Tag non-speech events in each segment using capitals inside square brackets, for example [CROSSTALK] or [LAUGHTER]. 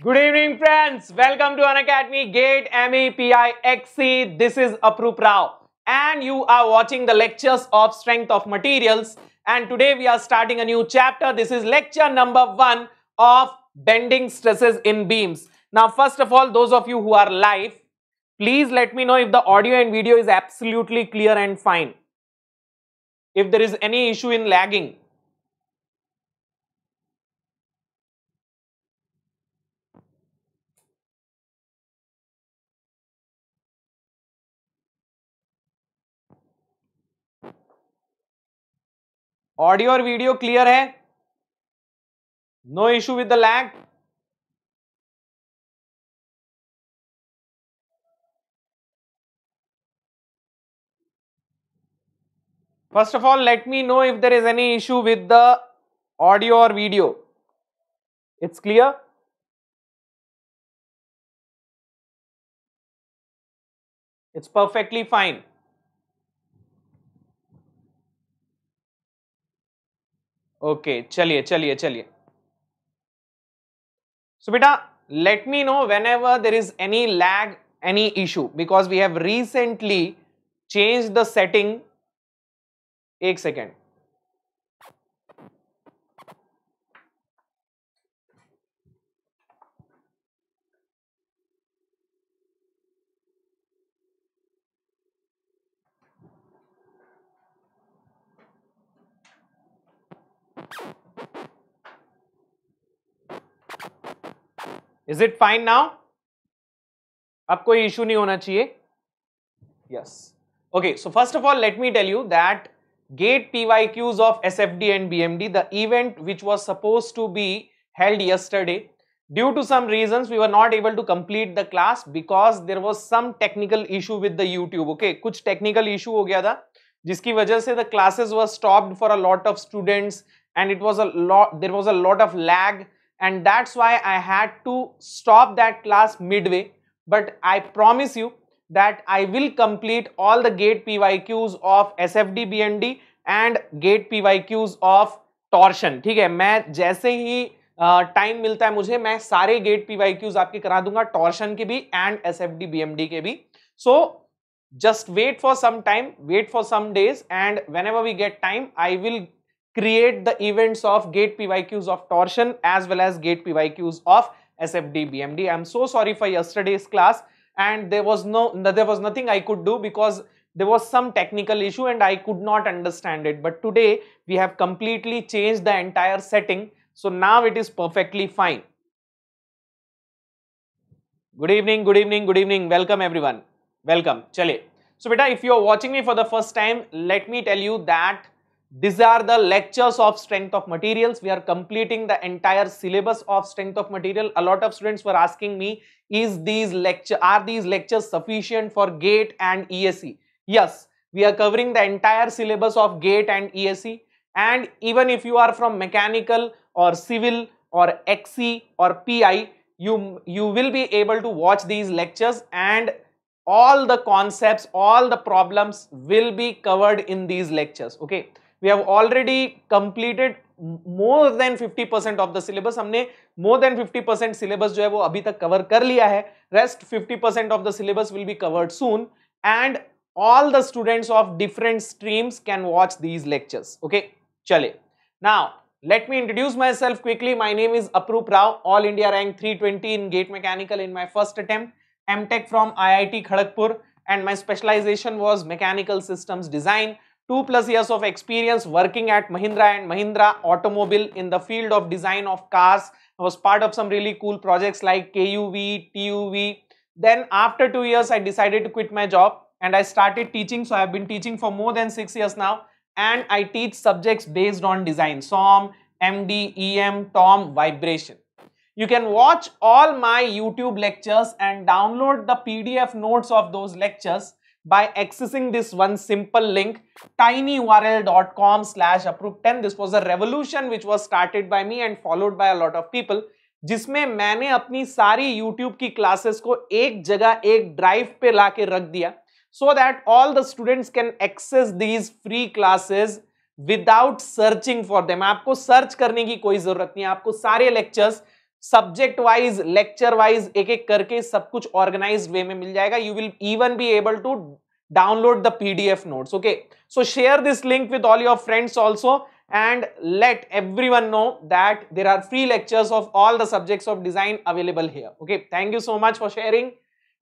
Good evening friends. Welcome to Unacademy Gate XC. This is Aprup Rao and you are watching the lectures of Strength of Materials and today we are starting a new chapter. This is lecture number 1 of Bending Stresses in Beams. Now first of all those of you who are live, please let me know if the audio and video is absolutely clear and fine. If there is any issue in lagging, audio और video clear है no issue with the lag first of all let me know if there is any issue with the audio और video it's clear it's perfectly fine okay चलिए चलिए चलिए so बेटा let me know whenever there is any lag any issue because we have recently change the setting एक second is it fine now अब कोई issue नहीं होना चाहिए yes okay so first of all let me tell you that GATE P Y Qs of S F D and B M D the event which was suppose to be held yesterday due to some reason we are not able to complete the class because there was some technical issue with the YouTube okay कुछ technical issue हो गया था जिसकी वजह से the classes was stopped for a lot of students and it was a lot there was a lot of lag and that's why I had to stop that class midway but I promise you that I will complete all the gate PYQs of SFD BND and gate PYQs of torsion theek hai main jaise hi time uh, मिलता है मुझे मैं सारे gate PYQs आपके करा दूंगा torsion के भी एंड SFD BMD के भी so just wait for some time wait for some days and whenever we get time I will create the events of gate PYQs of torsion as well as gate PYQs of SFD BMD. I'm so sorry for yesterday's class and there was no, there was nothing I could do because there was some technical issue and I could not understand it. But today we have completely changed the entire setting. So now it is perfectly fine. Good evening, good evening, good evening. Welcome everyone. Welcome. Chale. So beta, if you are watching me for the first time, let me tell you that these are the lectures of strength of materials. We are completing the entire syllabus of strength of material. A lot of students were asking me, is these lecture, are these lectures sufficient for GATE and ESE? Yes, we are covering the entire syllabus of GATE and ESE. And even if you are from mechanical or civil or XE or PI, you, you will be able to watch these lectures and all the concepts, all the problems will be covered in these lectures. Okay we have already completed more than 50 percent of the syllabus हमने more than 50 percent syllabus जो है वो अभी तक cover कर लिया है rest 50 percent of the syllabus will be covered soon and all the students of different streams can watch these lectures okay चले now let me introduce myself quickly my name is aproop rao all india rank 320 in gate mechanical in my first attempt mtech from iit kharagpur and my specialization was mechanical systems design 2 plus years of experience working at Mahindra and Mahindra Automobile in the field of design of cars. I was part of some really cool projects like KUV, TUV. Then after 2 years, I decided to quit my job and I started teaching. So I've been teaching for more than 6 years now and I teach subjects based on design. SOM, MD, EM, TOM, vibration. You can watch all my YouTube lectures and download the PDF notes of those lectures by accessing this one simple link tinyurl.com slash approved 10 this was a revolution which was started by me and followed by a lot of people जिसमें मैंने अपनी सारी YouTube की classes को एक जगह एक drive पे ला के रख दिया so that all the students can access these free classes without searching for them आपको सर्च करने की कोई जरूरत नहीं है आपको सारे lectures subject wise lecture wise एक एक करके सब कुछ ऑर्गेनाइज वे में मिल जाएगा you will even be able to download the pdf notes okay so share this link with all your friends also and let everyone know that there are free lectures of all the subjects of design available here okay thank you so much for sharing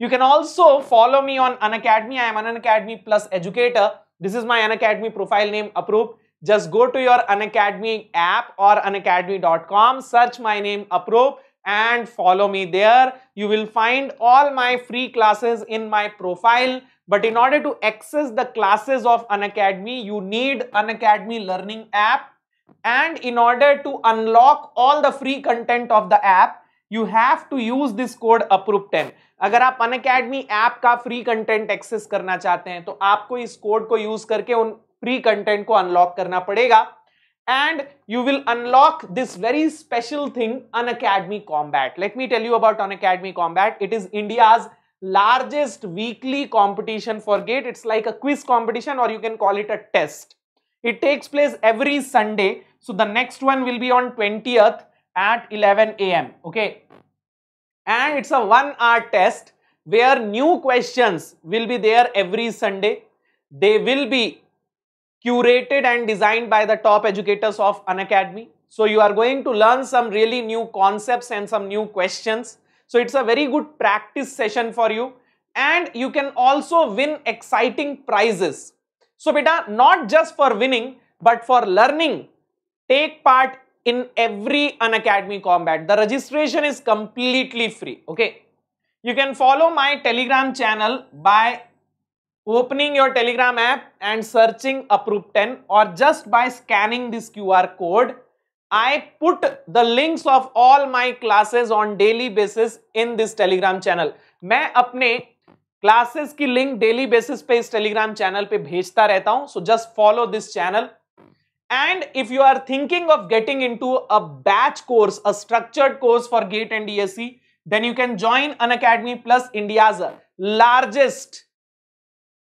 you can also follow me on unacademy i am unacademy plus educator this is my unacademy profile name approved Just go to your Unacademy app or unacademy.com, search my name Aproop and follow me there. You will find all my free classes in my profile. But in order to access the classes of Unacademy, you need Unacademy Learning app. And in order to unlock all the free content of the app, you have to use this code approve ten अगर आप Unacademy app का free content access करना चाहते हैं तो आपको इस code को यूज करके उन pre कंटेंट को अनलॉक करना पड़ेगा and you will unlock this very special thing Unacademy combat let me tell you about Unacademy combat it is India's largest weekly competition for gate it's like a quiz competition or you can call it a test it takes place every sunday so the next one will be on 20th at 11 a.m okay and it's a one hour test where new questions will be there every sunday they will be curated and designed by the top educators of an academy. So you are going to learn some really new concepts and some new questions. So it's a very good practice session for you and you can also win exciting prizes. So beta, not just for winning but for learning, take part in every Unacademy combat. The registration is completely free. Okay. You can follow my telegram channel by opening your Telegram app and searching Approved10 or just by scanning this QR code, I put the links of all my classes on daily basis in this Telegram channel. मैं अपने classes की link daily basis पे इस Telegram channel पे भेजता रहता हूं so just follow this channel and if you are thinking of getting into a batch course, a structured course for GATE and DSE, then you can join academy Plus India's largest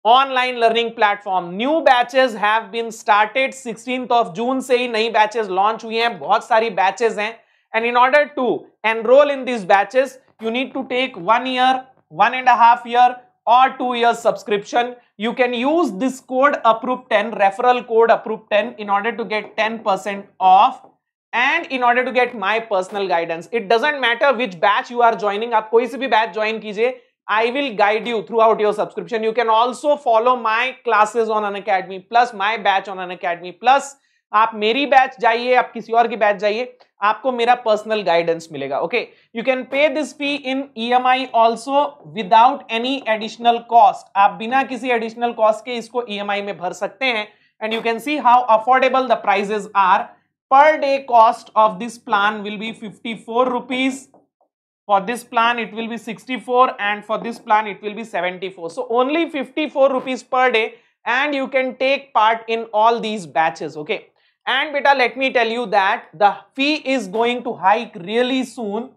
online learning platform new batches have been started sixteen of June से ही नई batches launch हुई हैं बहुत सारी batches हैं and in order to enrol in this batches you need to take one year one and half year और two year subscription you can use this code approve ten referral code approve ten in order to get ten percent off and in order to get my personal guidance it doesn't matter which batch you are joining आप कोई से भी batch join कीजिए I will guide you throughout your subscription. You can also follow my classes on An Academy Plus, my batch on An Academy Plus. आप मेरी batch जाइए आप किसी और की बैच जाइए आपको मेरा पर्सनल गाइडेंस मिलेगा okay you can pay this fee in EMI also without any additional cost आप बिना किसी एडिशनल कॉस्ट के इसको ईएमआई e में भर सकते हैं and you can see how affordable the prices are per day cost of this plan will be fifty four rupees for this plan it will be 64 and for this plan it will be 74 so only 54 rupees per day and you can take part in all these batches okay and beta let me tell you that the fee is going to hike really soon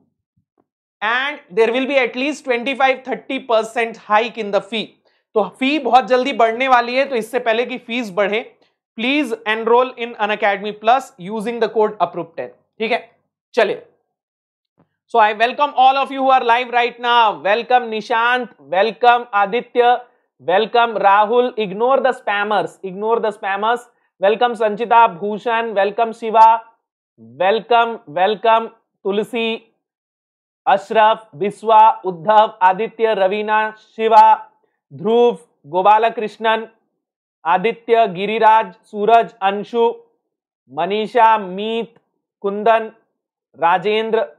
and there will be at least 25 30 hike in the fee तो फी बहुत जल्दी बढ़ने वाली है तो इससे पहले कि फीस बढ़े please enrol in Unacademy plus using the code approve ten ठीक है चलिए So I welcome all of you who are live right now. Welcome Nishant, welcome Aditya, welcome Rahul. Ignore the spammers, ignore the spammers. Welcome Sanchita Bhushan, welcome Shiva, welcome, welcome Tulsi, Ashraf, Biswa, Uddhav, Aditya, Ravina, Shiva, Dhruv, Gobalakrishnan, Aditya, Giriraj, Suraj, Anshu, Manisha, Meet, Kundan, Rajendra,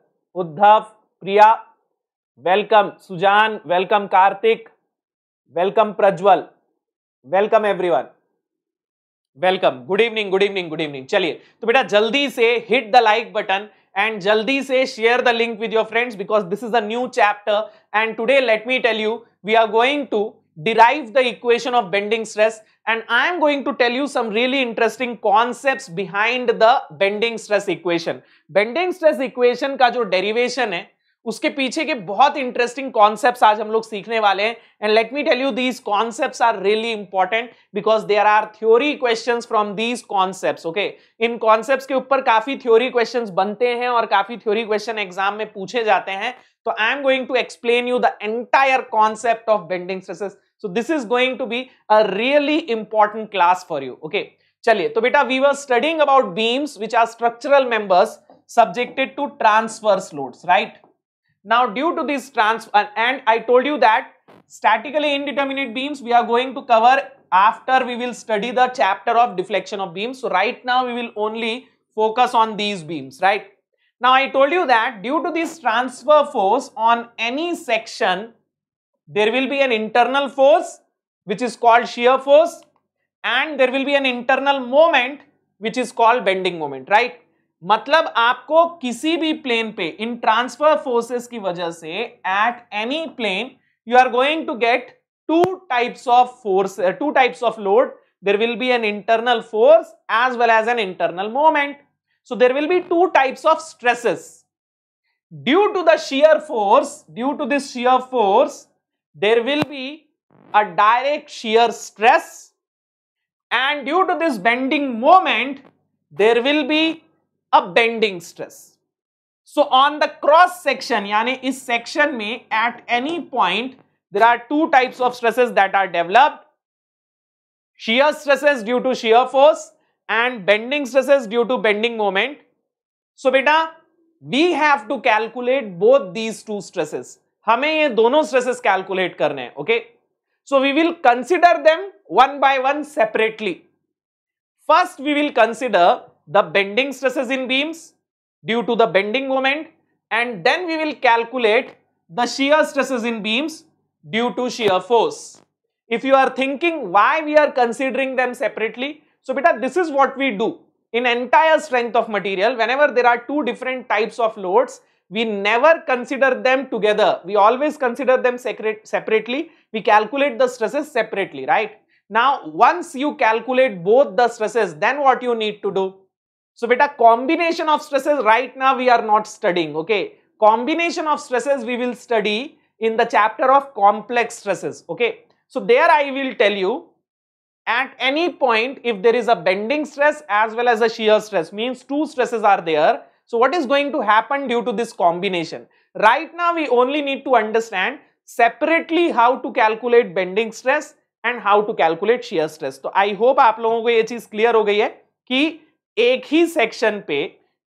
Uddhav Priya welcome Sujan welcome Kartik welcome Prajwal welcome everyone welcome good evening good evening good evening चलिए तो बेटा जल्दी से hit the like button and जल्दी से share the link with your friends because this is a new chapter and today let me tell you we are going to derive the equation of bending stress and I am going to tell you some really interesting concepts behind the bending stress equation. Bending stress equation का जो derivation है उसके पीछे के बहुत interesting concepts आज हम लोग सीखने वाले हैं and let me tell you these concepts are really important because there are theory questions from these concepts okay इन कॉन्सेप्ट्स के ऊपर काफी थ्योरी क्वेश्चंस बनते हैं और काफी थ्योरी क्वेश्चन एग्जाम में पूछे जाते हैं तो I am going to explain you the entire concept of bending stresses So this is going to be a really important class for you. Okay. चलिए तो बेटा we were studying about beams which are structural members subjected to transverse loads, right? Now, due to this transfer and I told you that statically indeterminate beams we are going to cover after we will study the chapter of deflection of beams. So, right now we will only focus on these beams, right? Now, I told you that due to this transfer force on any section, there will be an internal force which is called shear force and there will be an internal moment which is called bending moment right मतलब आपको किसी भी plane पे इन transfer forces की वजह से at any plane you are going to get two types of force two types of load there will be an internal force as well as an internal moment so there will be two types of stresses due to the shear force due to this shear force there will be a direct shear stress and due to this bending moment there will be a bending stress. So on the cross section yani is section may at any point there are two types of stresses that are developed shear stresses due to shear force and bending stresses due to bending moment. So beta we have to calculate both these two stresses हमें ये दोनों stresses calculate करने हैं okay so we will consider them one by one separately first we will consider the bending stresses in beams due to the bending moment and then we will calculate the shear stresses in beams due to shear force if you are thinking why we are considering them separately so बेटा this is what we do in entire strength of material whenever there are two different types of loads we never consider them together. We always consider them separate, separately. We calculate the stresses separately, right? Now, once you calculate both the stresses, then what you need to do? So, beta, combination of stresses right now we are not studying, okay? Combination of stresses we will study in the chapter of complex stresses, okay? So, there I will tell you at any point if there is a bending stress as well as a shear stress means two stresses are there So what is going to happen due to this combination? Right now we only need to understand separately how to calculate bending stress and how to calculate shear stress so i hope आप लोगों को ये चीज clear हो गई है कि एक ही section पे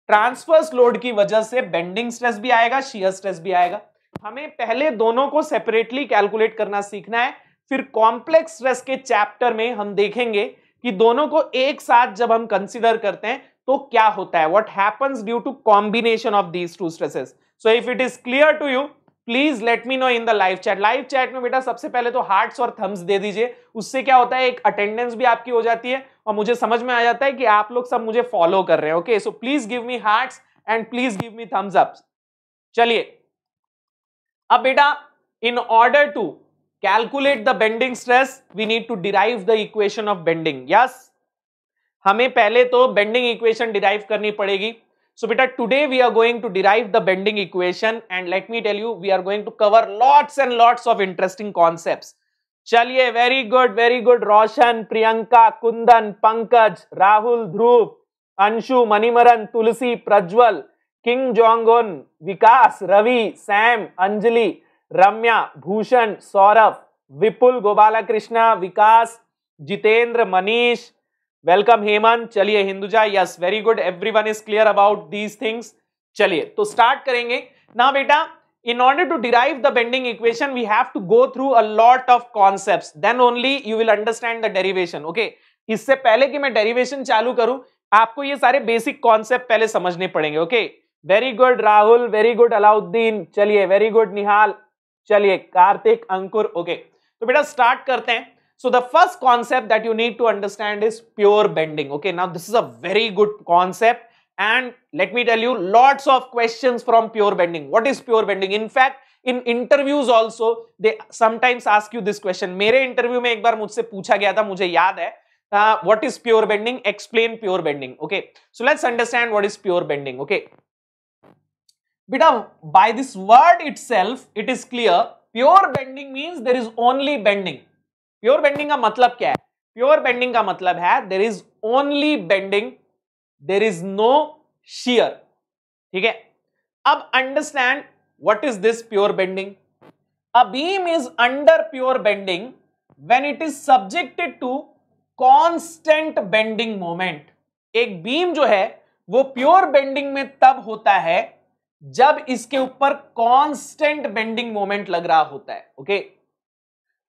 ट्रांसफर्स लोड की वजह से बेंडिंग स्ट्रेस भी आएगा शेयर स्ट्रेस भी आएगा हमें पहले दोनों को सेपरेटली कैलकुलेट करना सीखना है फिर कॉम्प्लेक्स स्ट्रेस के चैप्टर में हम देखेंगे कि दोनों को एक साथ जब हम कंसिडर करते हैं तो क्या होता है what happens due to combination of these two stresses so if it is clear to you please let me know in the live chat live chat में बेटा सबसे पहले तो हार्ट्स और थम्स दे दीजिए उससे क्या होता है एक अटेंडेंस भी आपकी हो जाती है और मुझे समझ में आ जाता है कि आप लोग सब मुझे फॉलो कर रहे हैं okay so please give me hearts and please give me thumbs up चलिए अब बेटा in order to calculate the bending stress we need to derive the equation of bending yes हमें पहले तो बेंडिंग इक्वेशन डिराइव करनी पड़ेगी so बेटा today we are going to derive the bending equation and let me tell you we are going to cover lots and lots of interesting concept चलिए very good very good Roshan Priyanka Kundan Pankaj Rahul Dhruv Anshu Manimaran Tulsi Prajwal king जोंगोन Vikas Ravi Sam Anjali Ramya Bhushan Saurabh Vipul Gopala Krishna Vikas Jitendra Manish welcome Hemant चलिए Hinduja yes very good everyone is clear about these things चलिए तो start करेंगे ना बेटा in order to derive the bending equation we have to go through a lot of concept then only you will understand the derivation okay इससे पहले कि मैं derivation चालू करूं आपको ये सारे बेसिक कॉन्सेप्ट पहले समझने पड़ेंगे okay very good Rahul very good Alauddin चलिए वेरी गुड निहाल चलिए कार्तिक अंकुर ओके okay. तो बेटा स्टार्ट करते हैं So the first concept that you need to understand is pure bending. Okay, now this is a very good concept. And let me tell you, lots of questions from pure bending. What is pure bending? In fact, in interviews also, they sometimes ask you this question. Mere interview me ek bar mujhse poocha gaya tha, mujhe yaad what is pure bending? Explain pure bending. Okay, so let's understand what is pure bending. Okay. Bita, by this word itself, it is clear. Pure bending means there is only bending. Pure bending का मतलब क्या है pure bending का मतलब है there is only bending there is no shear ठीक है अब understand what is this pure bending a beam is under pure bending when it is subjected to constant bending moment एक बीम जो है वो प्योर बेंडिंग में तब होता है जब इसके ऊपर कॉन्स्टेंट बेंडिंग मोमेंट लग रहा होता है okay okay?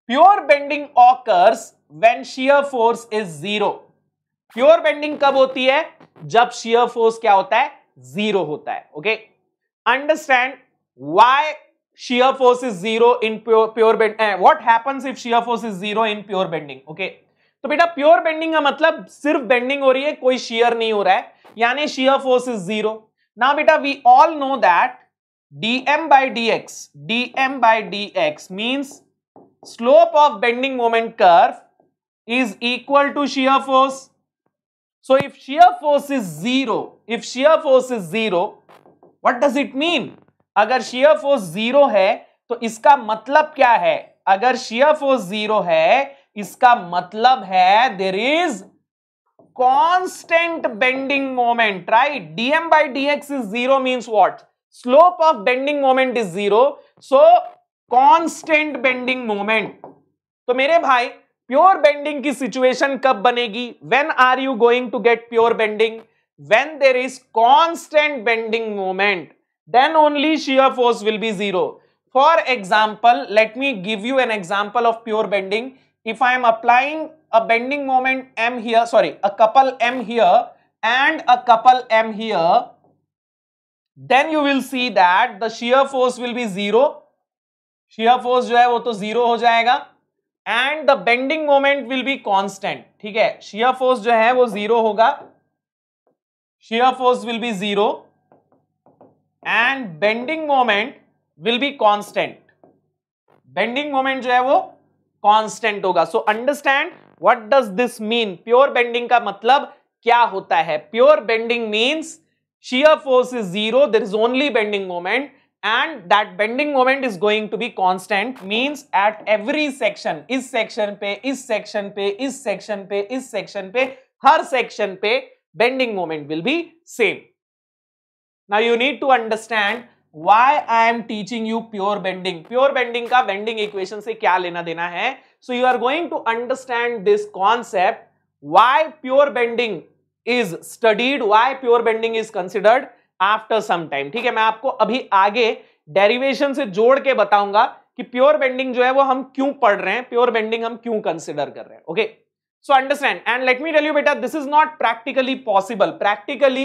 Pure bending occurs when shear force is zero pure bending कब होती है जब शियर फोर्स क्या होता है जीरो होता है okay understand why shear force is zero in pure pure bend eh, what happens if shear force is zero in pure तो बेटा प्योर बेंडिंग का मतलब सिर्फ बेंडिंग हो रही है कोई शियर नहीं हो रहा है यानी शियर फोर्स इज जीरो ना बेटा we all know that by D X DM by D X means slope of bending moment curve is equal to shear force. So if shear force is zero, if shear force is zero, what does it mean? अगर shear force zero है तो इसका मतलब क्या है अगर shear force zero है इसका मतलब है there is constant bending moment, right? dm by dx is zero means what? Slope of bending moment is zero. So constant bending moment तो मेरे भाई प्योर बेंडिंग की सिचुएशन कब बनेगी when are you going to get pure bending when there is constant bending moment then only shear force will be zero for example let me give you an example of pure bending if I am applying a bending moment M here, sorry a couple M here and a couple M here, then you will see that the shear force will be zero shear force जो है वो तो zero हो जाएगा and the bending moment will be constant ठीक है shear force जो है वो जीरो होगा shear force will be zero and bending moment will be constant bending moment जो है वो कॉन्स्टेंट होगा so understand what does this mean pure bending का मतलब क्या होता है pure bending means shear force is zero there is only bending moment and that bending moment is going to be constant means at every section is section pe, is section pe, is section pe, is section pe, her section pe, bending moment will be same. Now you need to understand why I am teaching you pure bending. Pure bending ka bending equation se kya lena dena hai? So you are going to understand this concept why pure bending is studied, why pure bending is considered after some time ठीक है मैं आपको अभी आगे derivation से जोड़ के बताऊंगा कि प्योर बेंडिंग जो है वो हम क्यों पढ़ रहे हैं प्योर बेंडिंग हम क्यों कंसिडर कर रहे हैं okay so understand and let me tell you बेटा this is not practically possible practically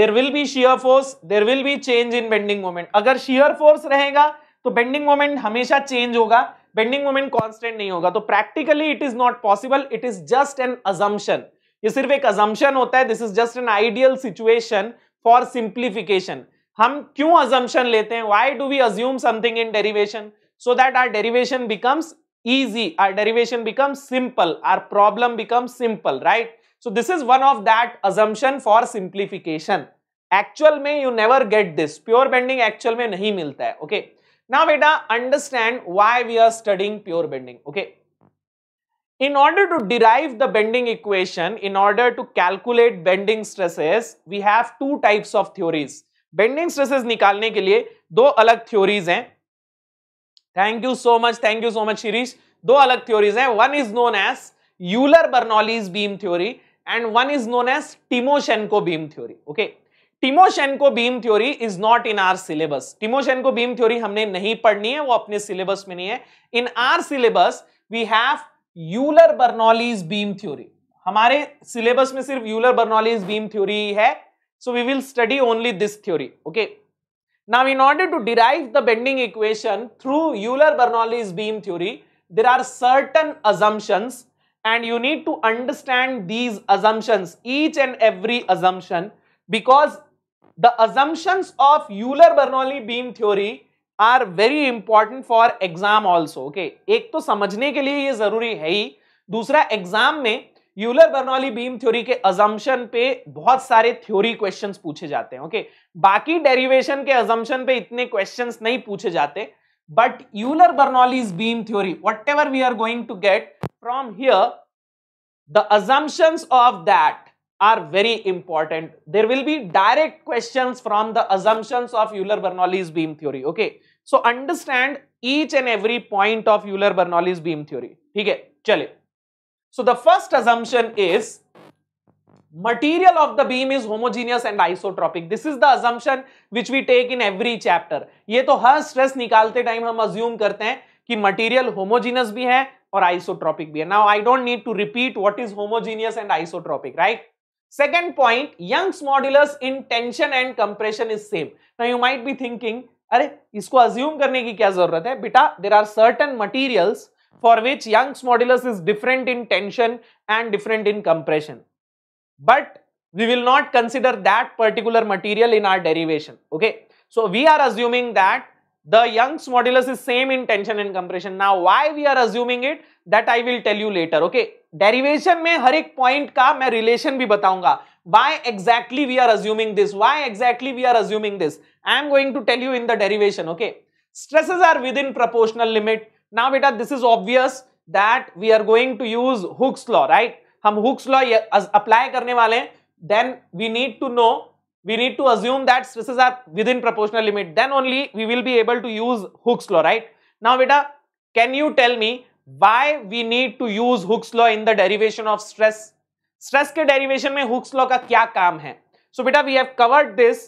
there will be shear force there will be change in bending moment अगर शियर फोर्स रहेगा तो bending moment हमेशा change होगा bending moment constant नहीं होगा तो practically it is not possible it is just an assumption ये सिर्फ एक अजम्पन होता है this is just an ideal situation for simplification हम क्यों अजम्पन लेते हैं why do we assume something in derivation so that our derivation becomes easy our derivation becomes simple our problem becomes simple right so this is one of that assumption for simplification actual में you never get this pure bending actual में नहीं मिलता है okay ना बेटा understand why we are studying pure bending okay In order to derive the bending equation, in order to calculate bending stresses, we have two types of theories. Bending stresses nikalne ke liye do alag theories hain Thank you so much, thank you so much, Shirish. do alag theories hain One is known as Euler-Bernoulli's beam theory and one is known as Timoshenko beam theory. Okay. timoshenko beam theory is not in our syllabus timoshenko beam theory humne nahi padhni hai wo apne syllabus mein nahi hai in our syllabus we have Euler Bernoulli's beam theory हमारे syllabus में सिर्फ Euler Bernoulli's beam theory है so we will study only this theory okay now in order to derive the bending equation through Euler Bernoulli's beam theory there are certain assumptions and you need to understand these assumptions each and every assumption because the assumptions of Euler Bernoulli beam theory are very important for exam also okay एक तो समझने के लिए ये जरूरी है ही दूसरा exam में यूलर बर्नौली बीम थ्योरी के अजम्पन पे बहुत सारे थ्योरी क्वेश्चन पूछे जाते हैं ओके okay? बाकी डेरिवेशन के अजम्पन पे इतने क्वेश्चन नहीं पूछे जाते but Euler Bernoulli's beam theory whatever we are going to get from here the assumptions of that are very important. There will be direct questions from the assumptions of Euler-Bernoulli's beam theory. Okay. So understand each and every point of Euler-Bernoulli's beam theory. theek hai chale So the first assumption is material of the beam is homogeneous and isotropic. This is the assumption which we take in every chapter. ye to har stress nikalte time hum assume karte hain ki material homogeneous bhi hai aur isotropic bhi hai now i don't need to repeat what is homogeneous and isotropic right Second point, Young's modulus in tension and compression is same. Now you might be thinking, अरे इसको assume करने की क्या जरूरत है बेटा there are certain materials for which Young's modulus is different in tension and different in compression. But we will not consider that particular material in our derivation. Okay. So we are assuming that the Young's modulus is same in tension and compression. Now why we are assuming it? That I will tell you later. Okay, derivation. में हर एक point का मैं relation भी बताऊंगा why exactly we are assuming this why exactly we are assuming this I am going to tell you in the derivation okay stresses are within proportional limit now beta this is obvious that we are going to use hooke's law right hum hooke's law apply karne wale then we need to know we need to assume that stresses are within proportional limit then only we will be able to use hooke's law right now beta can you tell me why we need to use Hooke's law in the derivation of stress stress के derivation में Hooke's law का क्या काम है so so, बेटा we have covered this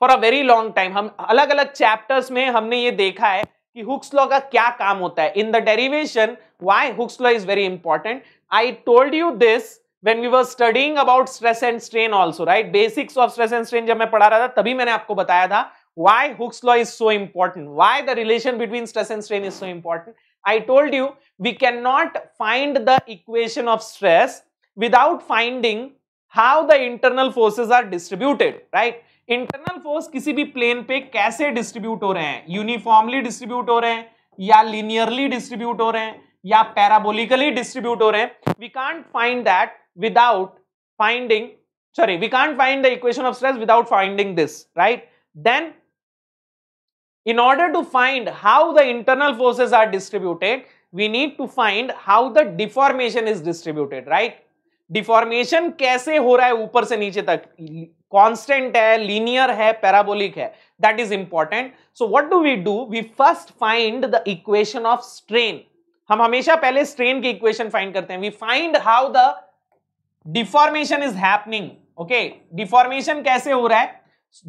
for a very long time हम अलग अलग चैप्टर्स में हमने ये देखा है कि हुक्स लॉ का क्या काम होता है in the derivation why Hooke's law is very important I told you this when we were studying about stress and strain also right basics of stress and strain जब मैं पढ़ा रहा था तभी मैंने आपको बताया था why Hooke's law is so important why the relation between stress and strain is so important I told you we cannot find the equation of stress without finding how the internal forces are distributed, right? Internal force किसी भी plane पे कैसे distribute हो रहे हैं uniformly distribute हो रहे हैं या linearly distribute हो रहे हैं या parabolically distribute हो रहे हैं can't find that without finding. sorry we can't find the equation of stress without finding this right then in order to find how the internal forces are distributed, we need to find how the deformation is distributed, right? Deformation कैसे हो रहा है ऊपर से नीचे तक constant है linear है पैराबोलिक है that is important so what do we do we first find the equation of strain हम हमेशा पहले स्ट्रेन की इक्वेशन फाइंड करते हैं we find how the deformation is happening okay deformation कैसे हो रहा है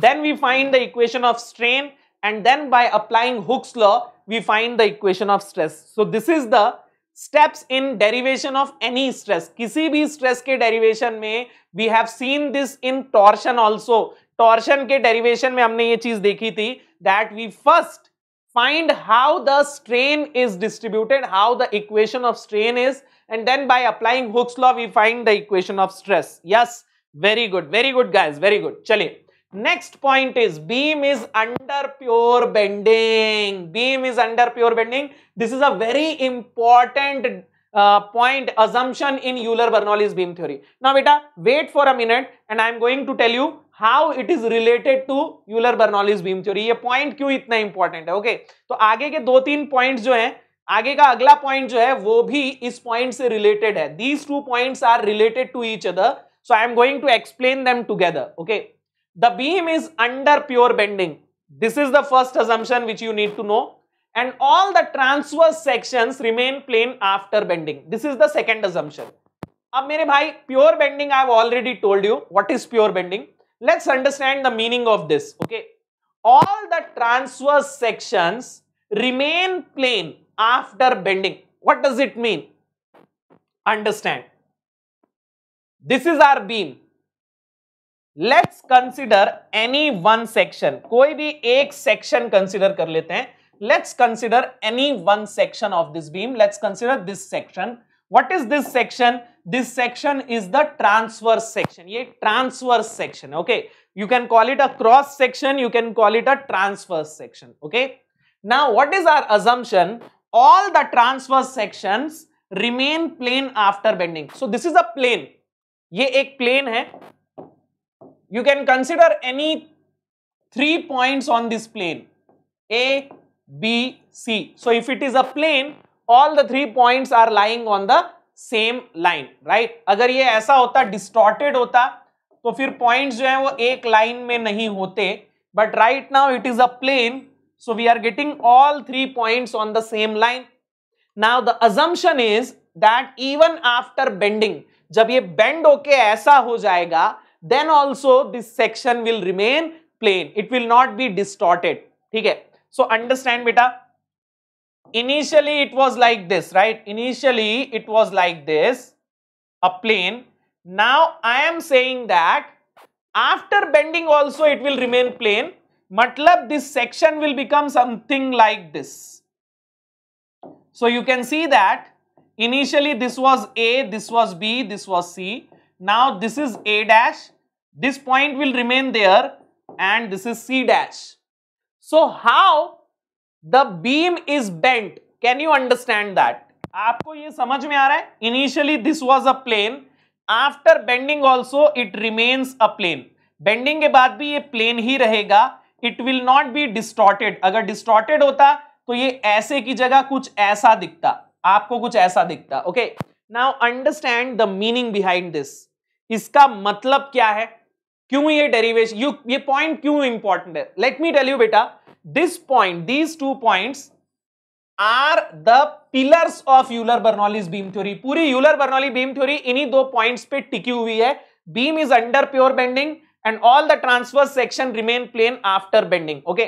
then we find the equation of strain and then by applying Hooke's law, we find the equation of stress. So this is the steps in derivation of any stress. किसी भी stress के derivation में we have seen this in torsion also. Torsion के derivation में हमने ये चीज देखी थी that we first find how the strain is distributed, how the equation of strain is, and then by applying Hooke's law, we find the equation of stress. Yes, very good, very good guys, very good. चलिए Next point is beam is under pure bending. Beam is under pure bending. This is a very important uh, point assumption in Euler-Bernoulli's beam theory. Now, beta, wait for a minute and I am going to tell you how it is related to Euler-Bernoulli's beam theory. ये point is इतना important है, okay? So, आगे के दो तीन points जो हैं, आगे का अगला point जो है, वो भी point related है. These two points are related to each other. So, I am going to explain them together, okay? The beam is under pure bending. This is the first assumption which you need to know. And all the transverse sections remain plane after bending. This is the second assumption. अब मेरे भाई pure bending. I have already told you what is pure bending. Let's understand the meaning of this. Okay, all the transverse sections remain plane after bending. What does it mean? Understand. This is our beam. Let's consider any one section कोई भी एक section consider कर लेते हैं let's consider any one section of this beam let's consider this section what is this section this section is the transverse section ye transverse section okay you can call it a cross section you can call it a transverse section okay now what is our assumption all the transverse sections remain plane after bending so this is a plane ye ek plane hai you can consider any three points on this plane A, B, C. So if it is a plane, all the three points are lying on the same line, right? अगर ये ऐसा होता distorted होता तो फिर points जो हैं वो एक line में नहीं होते but right now it is a plane so we are getting all three points on the same line. Now the assumption is that even after bending जब ये bend होके ऐसा हो जाएगा then also this section will remain plane. It will not be distorted. Okay. So understand beta. Initially it was like this, right? Initially it was like this, a plane. Now I am saying that after bending also it will remain plane. Matlab this section will become something like this. So you can see that initially this was A, this was B, this was C. now this is a dash this point will remain there and this is c dash so how the beam is bent can you understand that आपको ये समझ में आ रहा है initially this was a plane after bending also it remains a plane bending के बाद भी ये प्लेन ही रहेगा it will not be distorted अगर डिस्टॉर्टेड होता तो ये ऐसे की जगह कुछ ऐसा दिखता आपको कुछ ऐसा दिखता okay now understand the meaning behind this इसका मतलब क्या है क्यों ये डेरिवेशन यू ये पॉइंट क्यों इंपॉर्टेंट है लेट मी टेल यू बेटा this point these two points are the pillars of Euler Bernoulli's beam theory पूरी यूलर बर्नौली बीम थ्योरी इन्हीं दो पॉइंट्स पे टिकी हुई है beam is under pure bending and all the transfer section remain plane after bending okay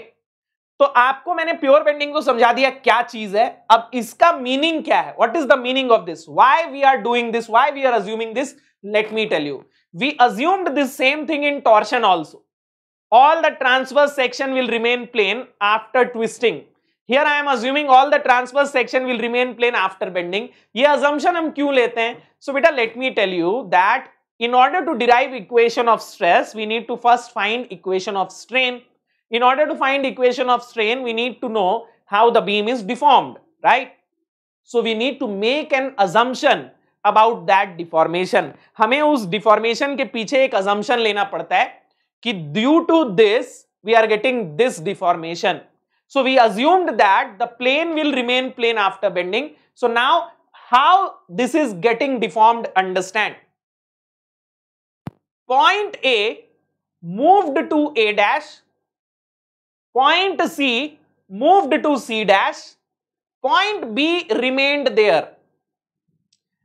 तो आपको मैंने प्योर बेंडिंग को समझा दिया क्या चीज है अब इसका मीनिंग क्या है what is the meaning of this why we are doing this why we are assuming this let me tell you we assumed the same thing in torsion also all the transverse section will remain plane after twisting here i am assuming all the transverse section will remain plane after bending ye assumption hum kyu lete hain so beta let me tell you that in order to derive equation of stress we need to first find equation of strain in order to find equation of strain we need to know how the beam is deformed right so we need to make an assumption about that deformation हमें उस deformation के पीछे एक अजम्पन लेना पड़ता है कि due to this we are getting this deformation so we assumed that the plane will remain plane after bending so now how this is getting deformed understand point A moved to A dash point C moved to C dash point B remained there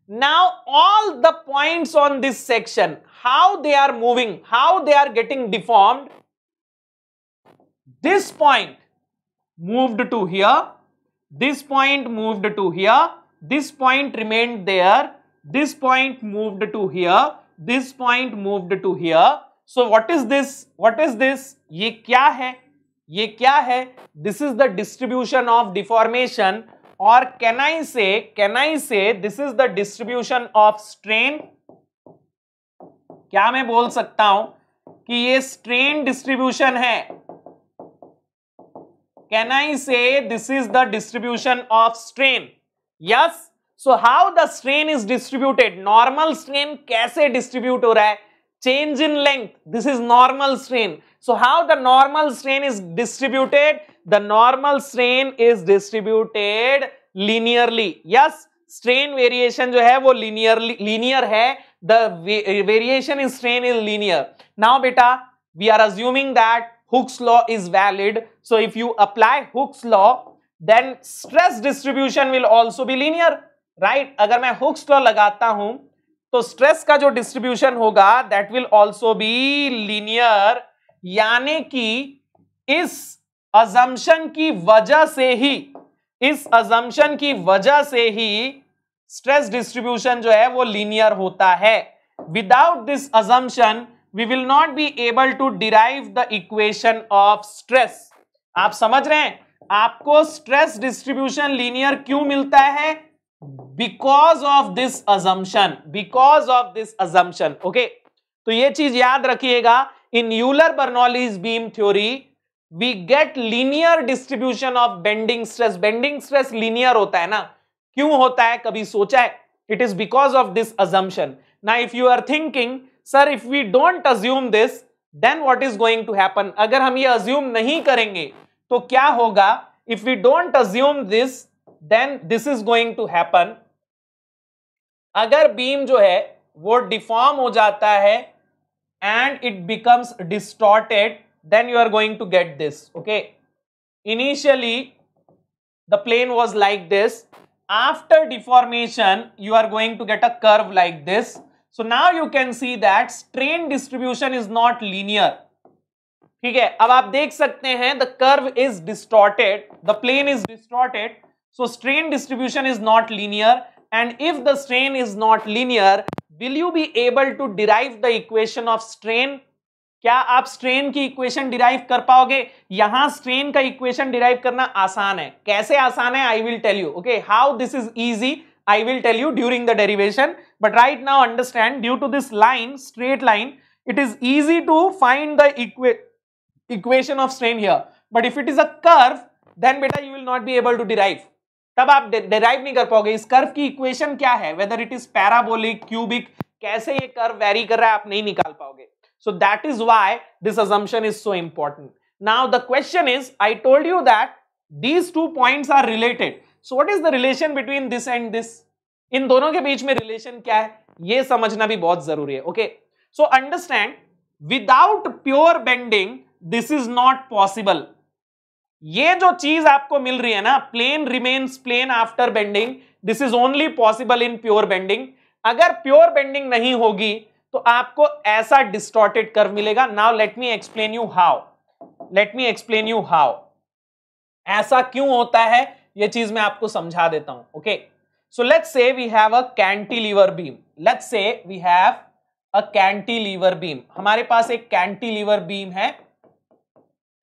Now all the points on this section, how they are moving, how they are getting deformed. This point moved to here, this point moved to here, this point remained there, this point moved to here, this point moved to here. So what is this? What is this? ये क्या है? ये क्या है? This is the distribution of deformation और can I say can I say this is the distribution of strain क्या मैं बोल सकता हूं कि ये स्ट्रेन डिस्ट्रीब्यूशन है can I say this is the distribution of strain yes so how the strain is distributed normal strain कैसे distribute हो रहा है change in length this is normal strain so how the normal strain is distributed the normal strain is distributed linearly yes strain variation जो है वो linear linear है the variation in strain is linear now beta we are assuming that Hooke's law is valid so if you apply Hooke's law then stress distribution will also be linear right अगर मैं Hooke's law लगाता हूं तो stress का जो distribution होगा that will also be linear यानी कि इस अजम्पन की वजह से ही इस अजम्पन की वजह से ही स्ट्रेस डिस्ट्रीब्यूशन जो है वो लीनियर होता है without this assumption we will not be able to derive the equation of stress आप समझ रहे हैं आपको स्ट्रेस डिस्ट्रीब्यूशन लीनियर क्यों मिलता है because of this assumption because of this assumption okay तो ये चीज याद रखिएगा in Euler Bernoulli's beam theory we get linear distribution of bending stress bending stress linear होता है ना क्यों होता है कभी सोचा है it is because of this assumption ना if you are thinking sir if we don't assume this then what is going to happen अगर हम ये अज्यूम नहीं करेंगे तो क्या होगा if we don't assume this then this is going to happen अगर बीम जो है वो डिफॉर्म हो जाता है and it becomes distorted then you are going to get this okay initially the plane was like this after deformation you are going to get a curve like this so now you can see that strain distribution is not linear ठीक है अब आप देख सकते हैं the curve is distorted the plane is distorted so strain distribution is not linear and if the strain is not linear will you be able to derive the equation of strain क्या आप strain की equation derive कर पाओगे यहां strain का equation derive करना आसान है कैसे आसान है I will tell you okay how this is easy I will tell you during the derivation but right now understand due to this line straight line it is easy to find the equation of strain here but if it is a curve then बेटा you will not be able to derive तब आप derive नहीं कर पाओगे इस curve की equation क्या है whether it is parabolic cubic कैसे ये कर्व वेरी कर रहा है आप नहीं निकाल पाओगे So that is why this assumption is so important. Now the question is, I told you that these two points are related. So what is the relation between this and this? in दोनों के बीच में relation क्या है ये समझना भी बहुत जरूरी है okay so understand without pure bending this is not possible ये जो चीज आपको मिल रही है ना plane remains plane after bending this is only possible in pure bending अगर प्योर बेंडिंग नहीं होगी तो आपको ऐसा डिस्टॉर्टेड कर्व मिलेगा now let me explain you how let me explain you how ऐसा क्यों होता है ये चीज मैं आपको समझा देता हूं okay so let's say we have a lever beam let's say we have a lever beam हमारे पास एक कैंटिलीवर बीम है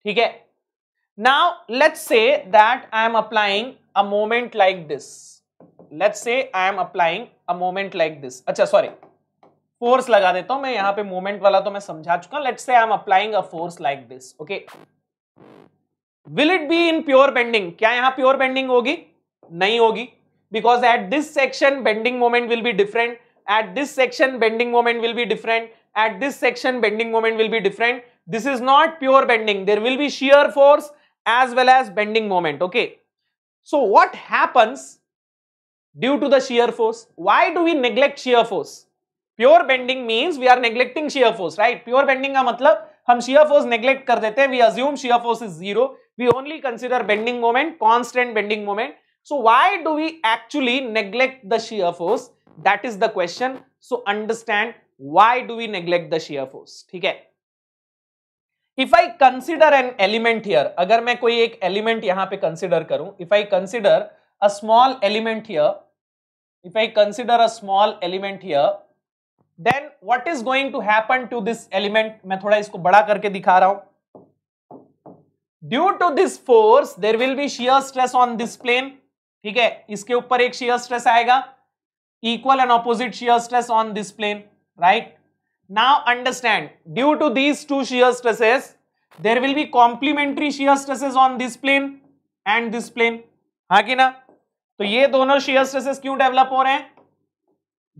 ठीक है now let's say that I am applying a moment like this let's say I am applying a moment like this अच्छा sorry force लगा देता हूं मैं यहां पे मोमेंट वाला तो मैं समझा चुका let say I am applying a force like this okay will it be in pure bending क्या यहां प्योर बेंडिंग होगी नहीं होगी because at this section bending moment will be different at this section bending moment will be different at this section bending moment will be different this is not pure bending there will be shear force as well as bending moment okay so what happens due to the shear force why do we neglect shear force pure bending means we are neglecting shear force right pure bending का मतलब हम shear force neglect कर देते हैं we assume shear force is zero we only consider bending moment constant bending moment so why do we actually neglect the shear force that is the question so understand why do we neglect the shear force ठीक है if I consider an element here अगर मैं कोई एक element यहां पर consider करूं if I consider a small element here if I consider a small element here then what is going to happen to this element मैं थोड़ा इसको बड़ा करके दिखा रहा हूं due to this force there will be shear stress on this plane ठीक है इसके ऊपर एक शियर स्ट्रेस आएगा equal and opposite shear stress on this plane right now understand due to this two shear stresses there will be complementary shear stresses on this plane and this plane हाँ कि ना तो ये दोनों shear stresses क्यों develop हो रहे हैं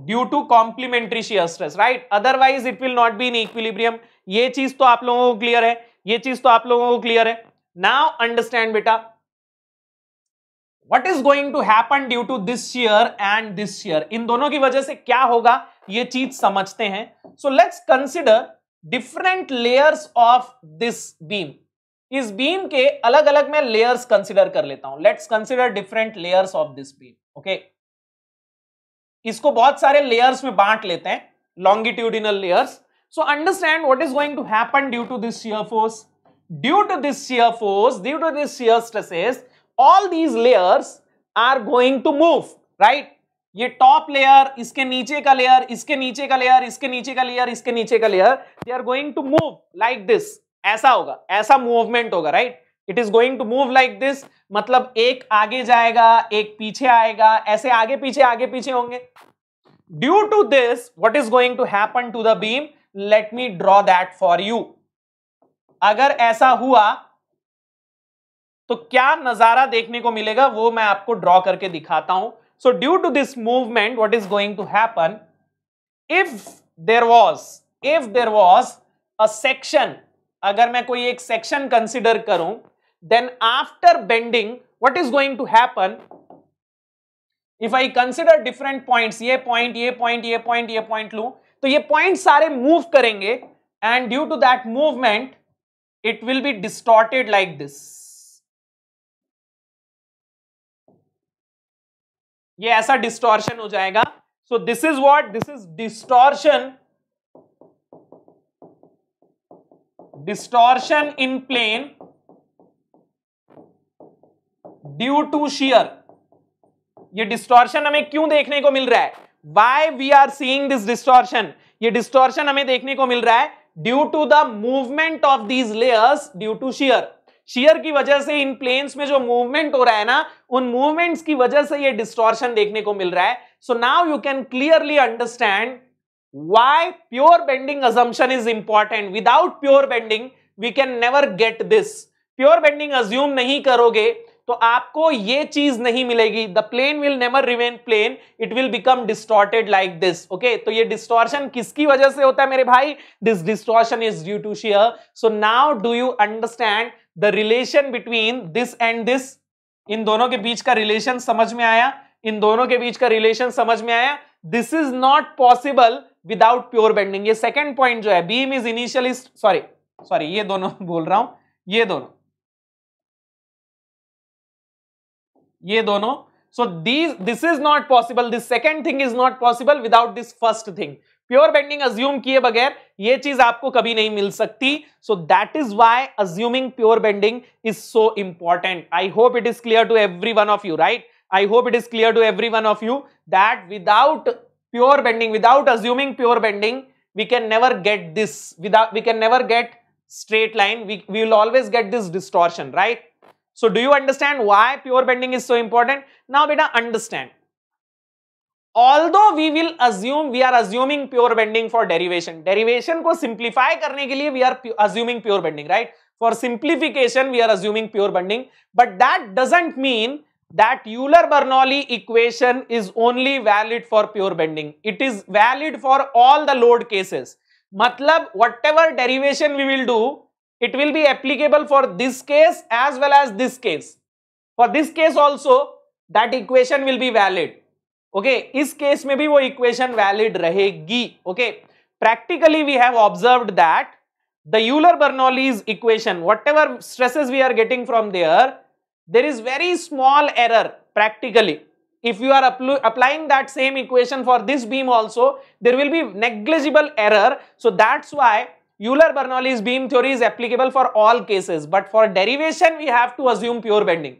due to complementary shear stress right otherwise it will not be in equilibrium ये चीज तो आप लोगों को क्लियर है ये चीज तो आप लोगों को क्लियर है नाउ अंडरस्टैंड बेटा what is going to happen due to this shear and this shear इन दोनों की वजह से क्या होगा ये चीज समझते हैं so let's consider different layers of this beam इस बीम के अलग अलग मैं लेयर्स कंसिडर कर लेता हूं let's consider different layers of this beam okay इसको बहुत सारे लेयर्स में बांट लेते हैं longitudinal layers so understand what is going to happen due to this shear force due to this shear force due to this shear stresses all these layers are going to move right ये top layer इसके नीचे का layer इसके नीचे का layer इसके नीचे का लेयर इसके नीचे का layer they are going to move like this ऐसा होगा ऐसा मूवमेंट होगा right it is going to move like this मतलब एक आगे जाएगा एक पीछे आएगा ऐसे आगे पीछे आगे पीछे होंगे due to this what is going to happen to the beam let me draw that for you अगर ऐसा हुआ तो क्या नजारा देखने को मिलेगा वो मैं आपको ड्रॉ करके दिखाता हूं so due to this movement what is going to happen if there was if there was a section अगर मैं कोई एक सेक्शन कंसिडर करूं then after bending what is going to happen if I consider different points a point a point a point a point lo to ye points sare move karenge and due to that movement it will be distorted like this ये ऐसा distortion हो जाएगा so this is what this is distortion distortion in plane due to shear ये distortion हमें क्यों देखने को मिल रहा है why we are seeing this distortion ये डिस्टॉर्शन हमें देखने को मिल रहा है due to the movement of these layers due to shear shear की वजह से इन प्लेन्स में जो मूवमेंट हो रहा है ना उन मूवमेंट्स की वजह से ये डिस्टॉर्शन देखने को मिल रहा है so now you can clearly understand why pure bending assumption is important without pure bending we can never get this pure bending assume नहीं करोगे तो आपको ये चीज नहीं मिलेगी the plane will never remain plane it will become distorted like this okay तो ये डिस्टॉर्शन किसकी वजह से होता है मेरे भाई this distortion is due to shear so now do you understand the relation between this and this इन दोनों के बीच का रिलेशन समझ में आया इन दोनों के बीच का रिलेशन समझ में आया this is not possible without pure bending ये सेकेंड पॉइंट जो है beam is initially sorry sorry ये दोनों [LAUGHS] बोल रहा हूं ये दोनों ये दोनों so these this is not possible this second thing is not possible without this first thing pure bending assume किए बगैर ये चीज आपको कभी नहीं मिल सकती so that is why assuming pure bending is so important I hope it is clear to every one of you right I hope it is clear to every one of you that without pure bending without assuming pure bending we can never get this without we can never get straight line we, we will always get this distortion right so do you understand why pure bending is so important? Now beta understand. Although we will assume, we are assuming pure bending for derivation. Derivation को simplify करने के लिए we are assuming pure bending, right? For simplification we are assuming pure bending. But that doesn't mean that Euler-Bernoulli equation is only valid for pure bending. It is valid for all the load cases. मतलब whatever derivation we will do, it will be applicable for this case as well as this case. For this case also that equation will be valid. Okay, is case may be वो equation valid रहेगी. Okay, practically we have observed that the Euler-Bernoulli's equation, whatever stresses we are getting from there, there is very small error practically. If you are applying that same equation for this beam also, there will be negligible error. So that's why Euler-Bernoulli's beam theory is applicable for all cases but for derivation we have to assume pure bending.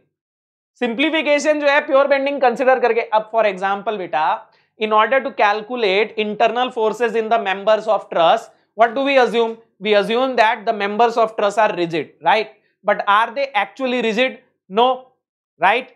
Simplification, जो है pure bending, consider. करके अब for example बेटा in order to calculate internal forces in the members of truss, what do we assume we assume that the members of truss are rigid right but are they actually rigid no right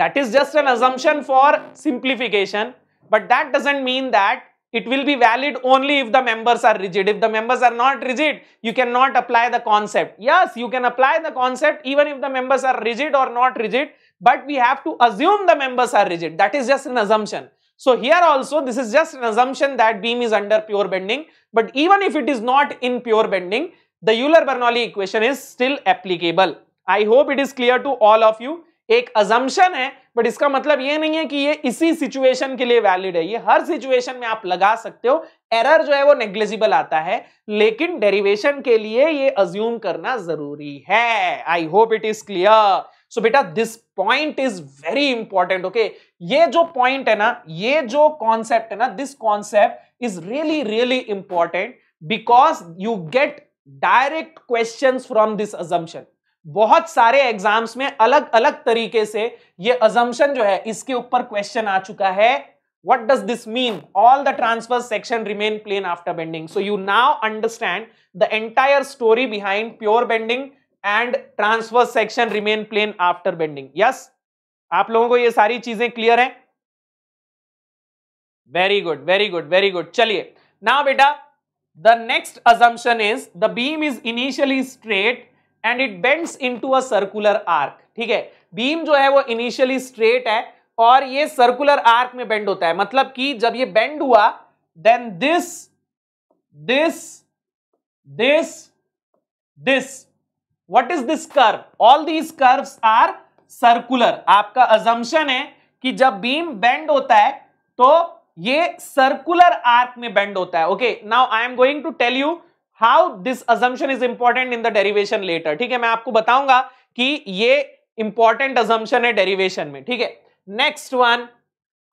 that is just an assumption for simplification but that doesn't mean that it will be valid only if the members are rigid. If the members are not rigid, you cannot apply the concept. Yes, you can apply the concept even if the members are rigid or not rigid, but we have to assume the members are rigid. That is just an assumption. So here also this is just an assumption that beam is under pure bending but even if it is not in pure bending the Euler-Bernoulli equation is still applicable. I hope it is clear to all of you. एक अजम्पन है but इसका मतलब ये नहीं है कि ये इसी सिचुएशन के लिए वैलिड है ये हर सिचुएशन में आप लगा सकते हो एरर जो है वो नेग्लेजिबल आता है लेकिन डेरिवेशन के लिए ये अज्यूम करना जरूरी है I hope it is clear so बेटा this point is very important okay ये जो पॉइंट है ना ये जो कॉन्सेप्ट है ना this concept is really really important because you get direct question from this assumption बहुत सारे एग्जाम्स में अलग अलग तरीके से ये अजम्पन जो है इसके ऊपर क्वेश्चन आ चुका है what does this mean all the transfer section remain plane after bending so you now understand the entire story behind pure bending and transverse section remain plane after bending yes आप लोगों को ये सारी चीजें clear है very good very good very good चलिए ना बेटा the next assumption is the beam is initially straight and it bends into a circular arc ठीक है बीम जो है वो इनिशियली स्ट्रेट है और ये सर्कुलर आर्क में बेंड होता है मतलब कि जब ये बेंड हुआ then this this this this what is this curve all these curves are circular आपका अजम्पन है कि जब बीम बेंड होता है तो ये सर्कुलर आर्क में बेंड होता है okay now I am going to tell you how this assumption is important in the derivation later ठीक है मैं आपको बताऊंगा कि ये इंपॉर्टेंट अजम्पन है डेरिवेशन में ठीक है next one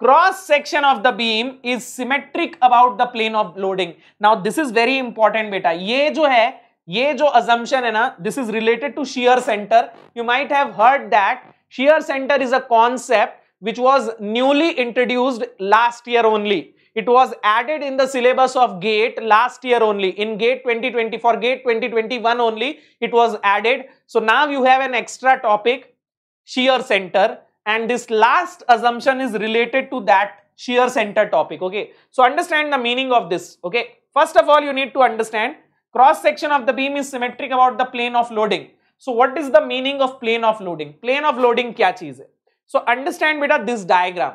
cross section of the beam is symmetric about the plane of loading now this is very important बेटा ये जो है ये जो अजम्पन है ना this is related to shear centre you might have heard that shear centre is a concept which was newly introduced last year only It was added in the syllabus of GATE last year only. In GATE 2020, for GATE 2021 only, it was added. So now you have an extra topic, shear center. And this last assumption is related to that shear center topic. Okay. So understand the meaning of this. Okay. First of all, you need to understand cross section of the beam is symmetric about the plane of loading. So what is the meaning of plane of loading? Plane of loading क्या चीज है? So understand बेटा this diagram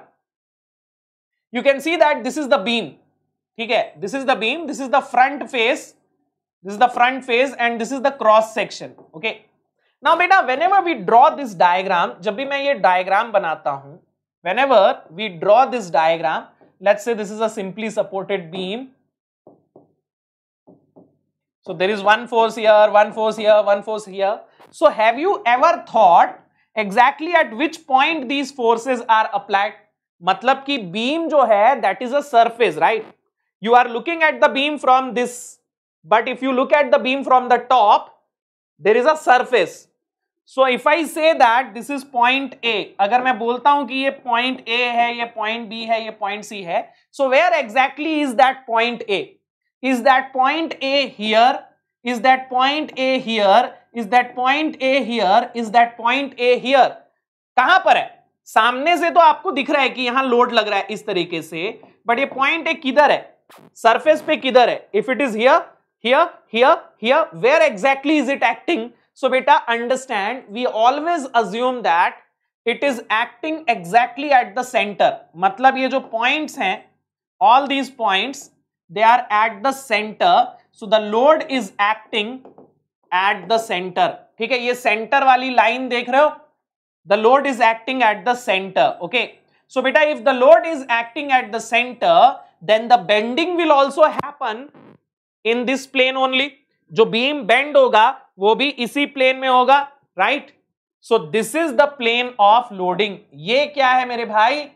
you can see that this is the beam okay this is the beam this is the front face this is the front face and this is the cross section okay now beta whenever we draw this diagram jab bhi main diagram banata hu whenever we draw this diagram let's say this is a simply supported beam so there is one force here one force here one force here so have you ever thought exactly at which point these forces are applied मतलब कि beam जो है that is a surface right you are looking at the beam from this but if you look at the beam from the top there is a surface so if I say that this is point A अगर मैं बोलता हूं कि ये point A है ये point B है ये पॉइंट सी है so where exactly is that point A is that point A here is that point A here is that point A here is that point A here कहां पर है सामने से तो आपको दिख रहा है कि यहां लोड लग रहा है इस तरीके से बट ये पॉइंट है किधर है सरफेस पे किधर है if it is here here here here where exactly is it acting so बेटा understand we always assume that it is acting exactly at the centre मतलब ये जो पॉइंट्स हैं all these points they are at the centre so the load is acting at the centre ठीक है ये centre वाली line देख रहे हो the load is acting at the centre okay so बेटा if the load is acting at the centre then the bending will also happen in this plane only जो beam bend होगा वो भी इसी प्लेन में होगा right so this is the plane of loading ये क्या है मेरे भाई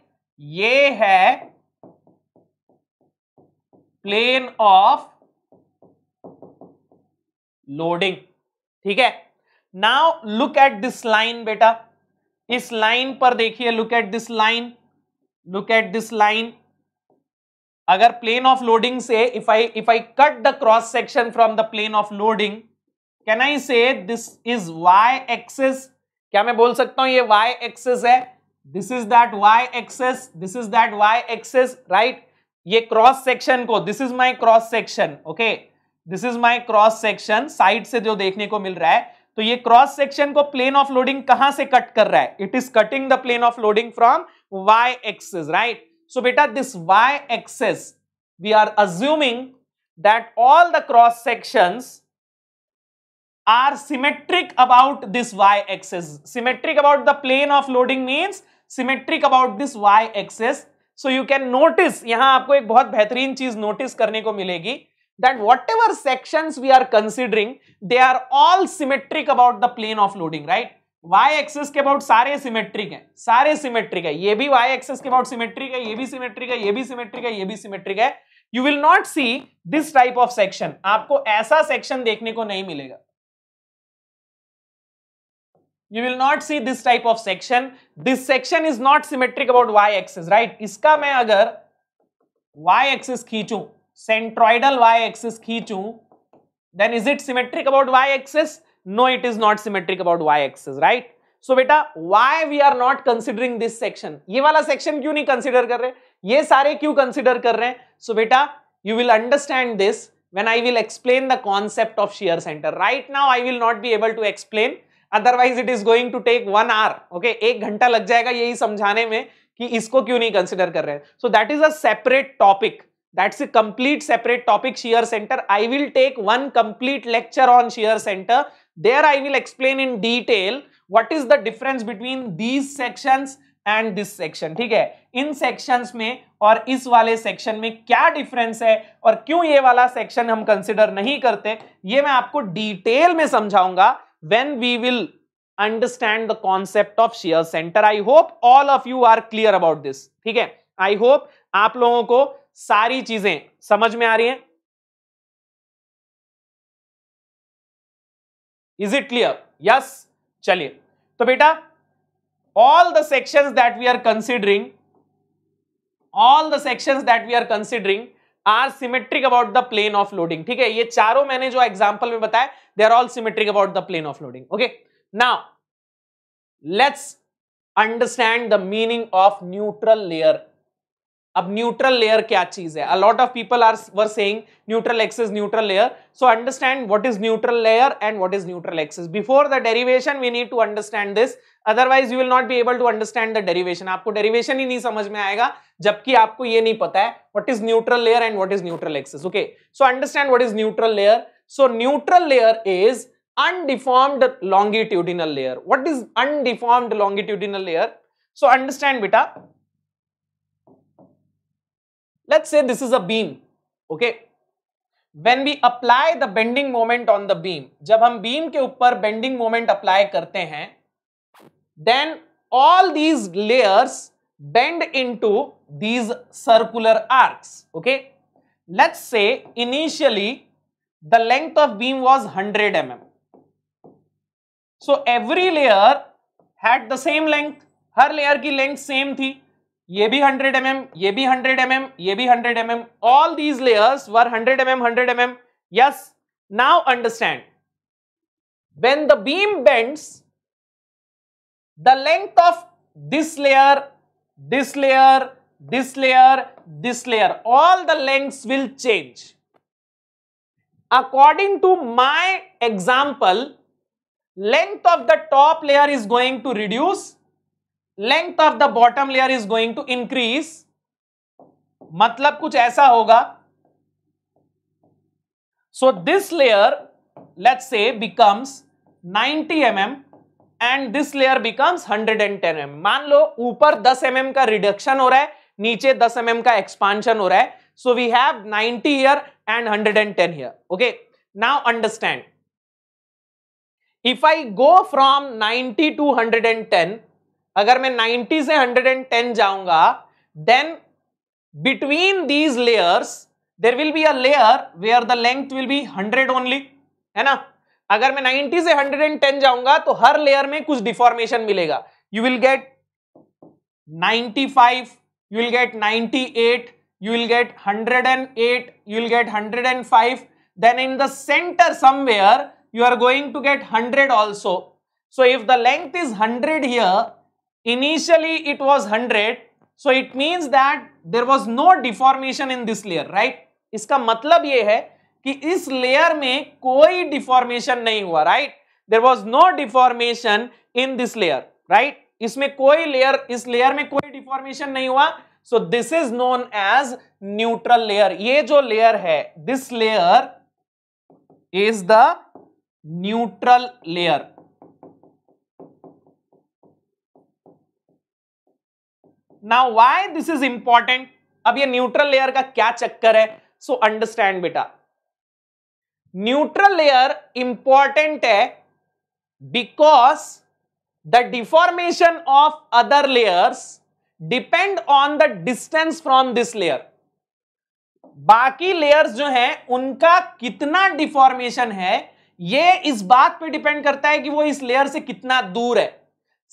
ये है प्लेन ऑफ लोडिंग ठीक है now look at this line बेटा इस लाइन पर देखिए look at this line look at this line अगर प्लेन ऑफ लोडिंग से if I if I cut the cross section from the plane of loading can I say this is why access क्या मैं बोल सकता हूं ये Y axis है this is that Y axis this is that Y axis right ये cross section को this is my cross section okay this is my cross section side से जो देखने को मिल रहा है तो ये क्रॉस सेक्शन को प्लेन ऑफ लोडिंग कहां से कट कर रहा है it is cutting the plane of loading from Y axis right so बेटा this Y access we are assuming that all the cross section are symmetric about this Y axis symmetric about the plane of loading means symmetric about this Y axis so you can notice यहां आपको एक बहुत बेहतरीन चीज notice करने को मिलेगी that whatever sections we are considering, they are all symmetric about the plane of loading, right? Y axis के अबाउट सारे सिमेट्रिक हैं सारे सिमेट्रिक है ये भी वाई एक्सेस के अबाउट सिमेट्रिक है ये भी सिमेट्रिक है ये भी सिमेट्रिक है ये भी सिमेट्रिक है you will not see this type of section आपको ऐसा सेक्शन देखने को नहीं मिलेगा you will not see this type of section this section is not symmetric about Y axis right इसका मैं अगर वाई एक्सेस खींचू सेंट्रॉइडल वाई एक्सिस खींचू then is it symmetric about Y axis no it is not symmetric about Y axis right so बेटा why we are not considering this section ये वाला section क्यों नहीं कंसिडर कर रहे ये सारे क्यों कंसिडर कर रहे हैं सो बेटा you will understand this when I will explain the concept of shear center. Right now, I will not be able to explain. Otherwise, it is going to take one hour. Okay, एक घंटा लग जाएगा यही समझाने में कि इसको क्यों नहीं कंसिडर कर रहे हैं. So that is a separate topic. that's a complete separate topic shear center i will take one complete lecture on shear center there i will explain in detail what is the difference between these sections and this section ठीक है इन sections में और इस वाले section में क्या difference है और क्यों ये वाला section हम consider नहीं करते ये मैं आपको detail में समझाऊंगा when we will understand the concept of shear center i hope all of you are clear about this ठीक है i hope आप लोगों को सारी चीजें समझ में आ रही हैं इज इट क्लियर यस चलिए तो बेटा all the section that we are considering all the section that we are considering are symmetric about the plane of loading ठीक है ये चारों मैंने जो एग्जाम्पल में बताया they are all symmetric about the plane of loading okay now let's understand the meaning of neutral layer अब neutral layer क्या चीज है a lot of people are were saying neutral axis neutral layer so understand what is neutral layer and what is neutral axis before the derivation we need to understand this otherwise you will not be able to understand the derivation आपको derivation ही नहीं समझ में आएगा जबकि आपको ये नहीं पता है what is neutral layer and what is neutral axis okay so understand what is neutral layer so neutral layer is undeformed longitudinal layer what is undeformed longitudinal layer so understand बेटा let's say this is a beam okay when we apply the bending moment on the beam jab hum beam ke upar bending moment apply karte hain then all these layers bend into these circular arcs okay let's say initially the length of beam was 100 mm so every layer had the same length हर layer की length same थी ये भी 100 mm, ये भी 100 mm, ये भी 100 mm. All these layers were 100 mm, 100 mm. Yes. Now understand. When the beam bends, the length of this layer, this layer, this layer, this layer, all the lengths will change. According to my example, length of the top layer is going to reduce length of the bottom layer is going to increase मतलब कुछ ऐसा होगा so this layer let say becomes 90 M M and this layer becomes 110 and mm. मान लो ऊपर 10 M mm का reduction हो रहा है नीचे 10 एम mm का एक्सपांशन हो रहा है so we have 90 year and 110 and ten year okay now understand if I go from ninety to 110 अगर मैं 90 से 110 जाऊंगा then between these layers there will be a layer where the length will be 100 only है ना अगर मैं 90 से 110 जाऊंगा तो हर लेयर में कुछ डिफॉर्मेशन मिलेगा you will get 95, you will get 98, you will get 108, you will get 105, then in the centre somewhere you are going to get 100 also so if the length is hundred here Initially, it was 100. So, it means that there was no deformation in this layer, right? इसका मतलब यह है कि इस layer में कोई deformation नहीं हुआ right there was no deformation in this layer right इसमें कोई लेयर इस लेयर में कोई डिफॉर्मेशन नहीं हुआ so this is known as neutral layer ये जो लेयर है this layer is the neutral layer now why this is important अब ये न्यूट्रल लेयर का क्या चक्कर है सो अंडरस्टैंड बेटा न्यूट्रल लेयर इंपॉर्टेंट है because the deformation of other layers depend on the distance from this layer बाकी layers जो हैं उनका कितना डिफॉर्मेशन है ये इस बात पे डिपेंड करता है कि वो इस लेयर से कितना दूर है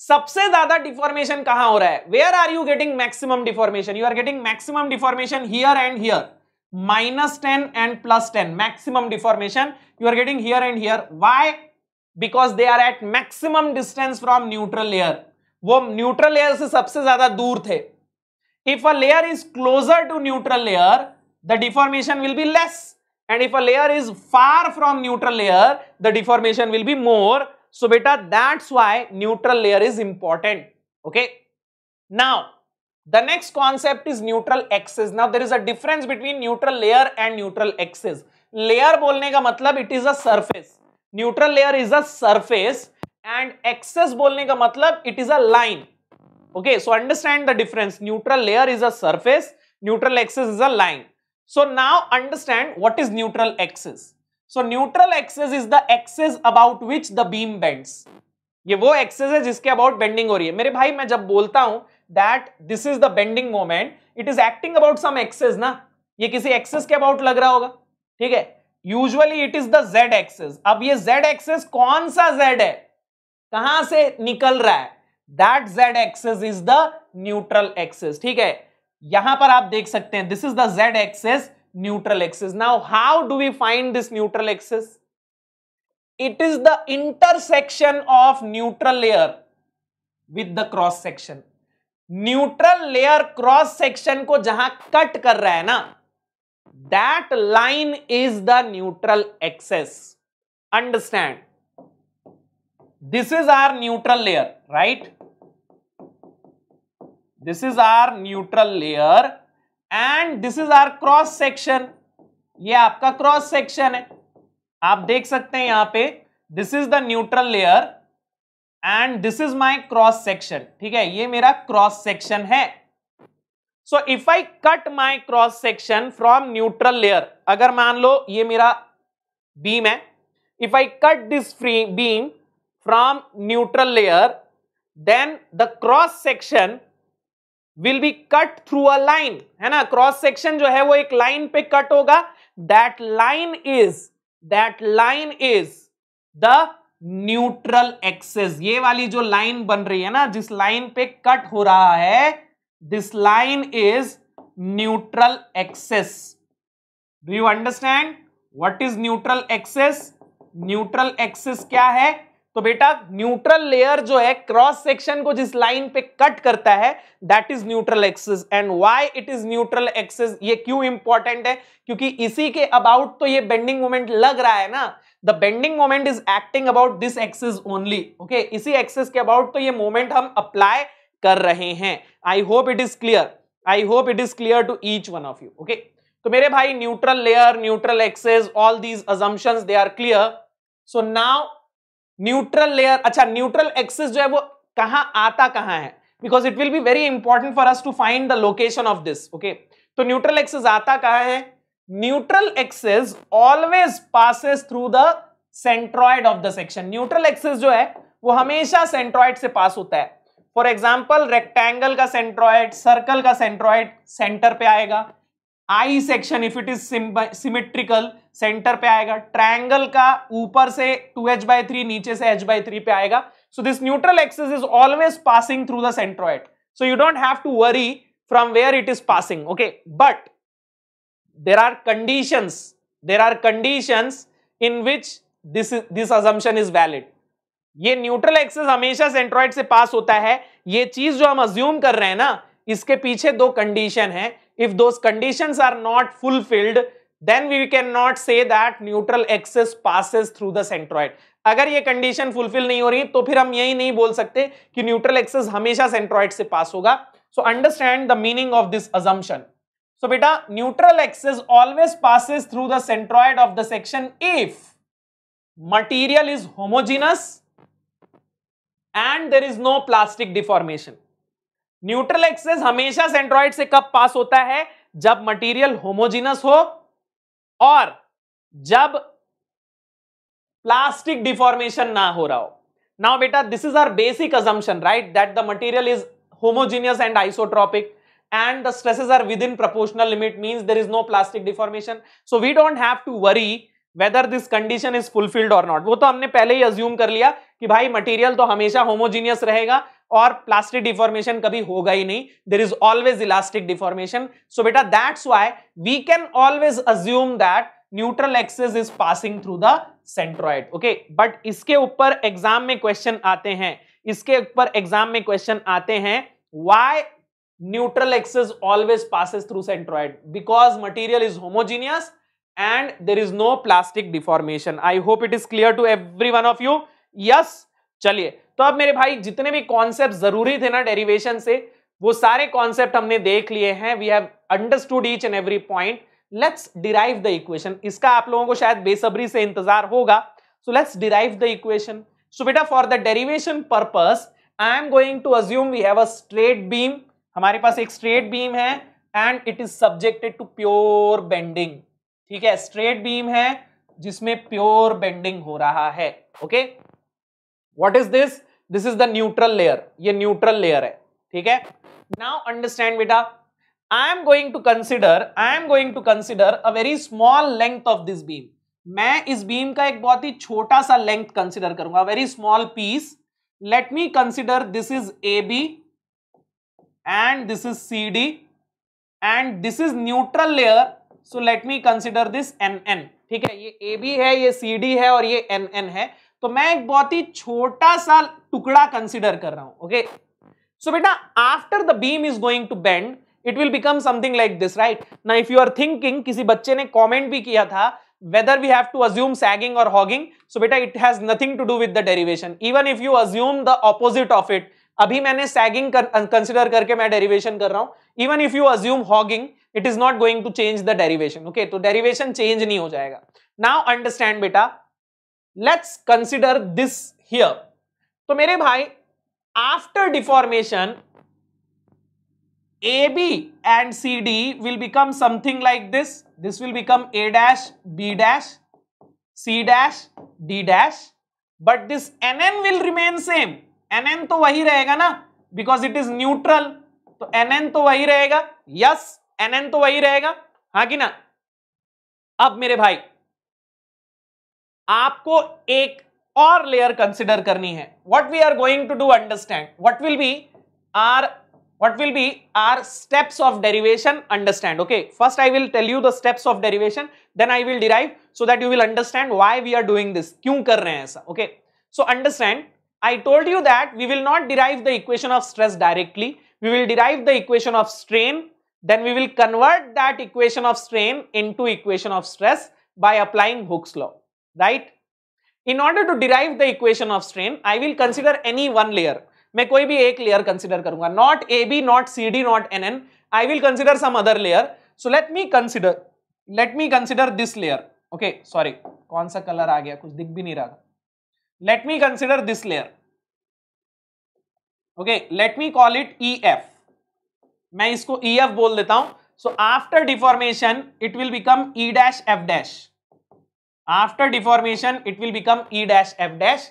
सबसे ज्यादा डिफॉर्मेशन कहां हो रहा है where are you getting maximum deformation you are getting maximum deformation here and here minus ten and plus ten maximum deformation you are getting here and here why because they are at maximum distance from neutral layer वो neutral layer से सबसे ज्यादा दूर थे if a layer is closer to neutral layer the deformation will be less and if a layer is far from neutral layer the deformation will be more So beta, that's why neutral layer is important. Okay. Now, the next concept is neutral axis. Now, there is a difference between neutral layer and neutral axis. Layer बोलने का मतलब it is a surface. Neutral layer is a surface and axis बोलने का मतलब it is a line. Okay, so understand the difference. Neutral layer is a surface. Neutral axis is a line. So now understand what is neutral axis. So neutral axis is the axis about which the beam bends ये वो access है जिसके about bending हो रही है मेरे भाई मैं जब बोलता हूं that this is the bending moment it is acting about some axis ना ये किसी एक्सेस के अबाउट लग रहा होगा ठीक है usually it is the Z axis अब ये जेड एक्सेस कौन सा जेड है कहां से निकल रहा है that Z axis is the neutral axis ठीक है यहां पर आप देख सकते हैं this is the Z axis neutral axis. Now, how do we find this neutral axis? It is the intersection of neutral layer with the cross section. Neutral layer cross section को जहां कट कर रहा है ना that line is the neutral axis understand this is our neutral layer right this is our neutral layer and this is our cross section ये आपका cross section है आप देख सकते हैं यहां पे this is the neutral layer and this is my cross section ठीक है ये मेरा क्रॉस सेक्शन है so if I cut my cross section from neutral layer अगर मान लो ये मेरा बीम है if I cut this beam from neutral layer then the cross section will be cut through a line है ना cross section जो है वो एक लाइन पे कट होगा that line is that line is the neutral axis ये वाली जो लाइन बन रही है ना जिस लाइन पे कट हो रहा है this line is neutral axis do you understand what is neutral axis neutral axis क्या है तो बेटा न्यूट्रल लेयर जो है क्रॉस सेक्शन को जिस लाइन पे कट करता है that is neutral axis and why it is neutral axis ये क्यों इंपॉर्टेंट है क्योंकि इसी के अबाउट तो ये बेंडिंग मोमेंट लग रहा है ना the bending moment is acting about this axis only okay इसी एक्सिस के अबाउट तो ये मोमेंट हम अप्लाई कर रहे हैं I hope it is clear I hope it is clear to each one of you okay तो मेरे भाई neutral layer neutral axis all these assumptions they are clear so now neutral layer अच्छा neutral axis जो है वो कहां आता कहां है because it will be very important for us to find the location of this okay तो neutral axis आता कहां है neutral axis always passes through the centroid of the section neutral axis जो है वो हमेशा सेंट्रॉइड से पास होता है फॉर एग्जाम्पल रेक्टेंगल का सेंट्रॉइड सर्कल का सेंट्रॉइड सेंटर पे आएगा I section if it is symmetrical centre पे आएगा ट्रायंगल का ऊपर से टू एच बाई थ्री नीचे से एच बाई थ्री पे आएगा so this neutral axis is always passing through the centroid so you don't have to worry from where it is passing okay but there are condition there are condition in which this this this is valid ये neutral axis हमेशा centroid से pass होता है ये चीज जो हम assume कर रहे हैं ना इसके पीछे दो कंडीशन है if those condition are not fulfilled then we cannot not say that neutral axis passes through the centroid अगर ये कंडीशन फुलफिल नहीं हो रही तो फिर हम यही नहीं बोल सकते कि न्यूट्रल एक्सेस हमेशा सेंट्रॉइड से पास होगा so understand the meaning of this assumption so बेटा neutral axis always passes through the centroid of the section if material is homogeneous and there is no plastic deformation neutral axis हमेशा centroid से कब पास होता है जब material homogeneous हो और जब प्लास्टिक डिफॉर्मेशन ना हो रहा हो नाउ बेटा this is our basic assumption right that the material is homogeneous and isotropic and the stresses are within proportional limit mean there is no plastic deformation so we don't have to worry whether this condition is fulfilled और not वो तो हमने पहले ही assume कर लिया कि भाई material तो हमेशा होमोजीनियस रहेगा और प्लास्टिक डिफॉर्मेशन कभी होगा ही नहीं there is always elastic deformation so बेटा that's why we can always assume that neutral axis is passing through the centroid okay but इसके ऊपर एग्जाम में क्वेश्चन आते हैं इसके ऊपर एग्जाम में क्वेश्चन आते हैं why neutral axis always passes through centroid because material is homogeneous and there is no plastic deformation I hope it is clear to every one of you yes चलिए तो अब मेरे भाई जितने भी कॉन्सेप्ट जरूरी थे ना डेरिवेशन से वो सारे कॉन्सेप्ट हमने देख लिए हैं we have understood each and every point let's derive the equation इसका आप लोगों को शायद बेसब्री से इंतजार होगा so let's derive the equation so बेटा for the derivation purpose I am going to assume we have a straight beam हमारे पास एक स्ट्रेट बीम है and it is subjected to pure bending ठीक है स्ट्रेट बीम है जिसमें pure bending हो रहा है okay what is this this is the neutral layer ये न्यूट्रल लेयर है ठीक है नाउ अंडरस्टैंड बेटा I am going to consider I am going to consider a very small length of this beam मैं इस बीम का एक बहुत ही छोटा सा लेंथ कंसिडर करूंगा very small piece let me consider this is A B and this is C D and this is neutral layer so let me consider this N N ठीक है ये ए बी है ये C D है और ये N N है तो मैं एक बहुत ही छोटा सा टुकड़ा कंसिडर कर रहा हूं ओके सो बेटा after the beam is going to bend it will become something like this right ना इफ यू आर थिंकिंग किसी बच्चे ने कॉमेंट भी किया था whether we have to assume sagging or hogging so beta it has nothing to do with the derivation even if you assume the opposite of it abhi maine sagging consider karke main derivation kar raha hu even if you assume hogging it is not going to change the derivation okay to derivation change nahi ho jayega now understand beta let's consider this here तो मेरे भाई after deformation A B and C D will become something like this this will become A dash B dash C dash D dash but this N N will remain same N N तो वही रहेगा ना because it is neutral तो N N तो वही रहेगा yes N N तो वही रहेगा हाँ कि ना अब मेरे भाई आपको एक और लेयर कंसिडर करनी है what we are going to do understand what will be R what will be our steps of derivation understand okay first i will tell you the steps of derivation then i will derive so that you will understand why we are doing this kyun kar rahe hain aisa okay so understand i told you that we will not derive the equation of stress directly we will derive the equation of strain then we will convert that equation of strain into equation of stress by applying hooke's law right In order to derive the equation of strain, I will consider any one layer. मैं कोई भी एक layer consider करूँगा. Not AB, not CD, not NN. I will consider some other layer. So let me consider. Let me consider this layer. Okay, sorry. कौन color आ गया? कुछ दिख भी नहीं रहा Let me consider this layer. Okay, let me call it EF. मैं इसको EF बोल देता हूँ. So after deformation, it will become E dash F dash after deformation it will become e dash f dash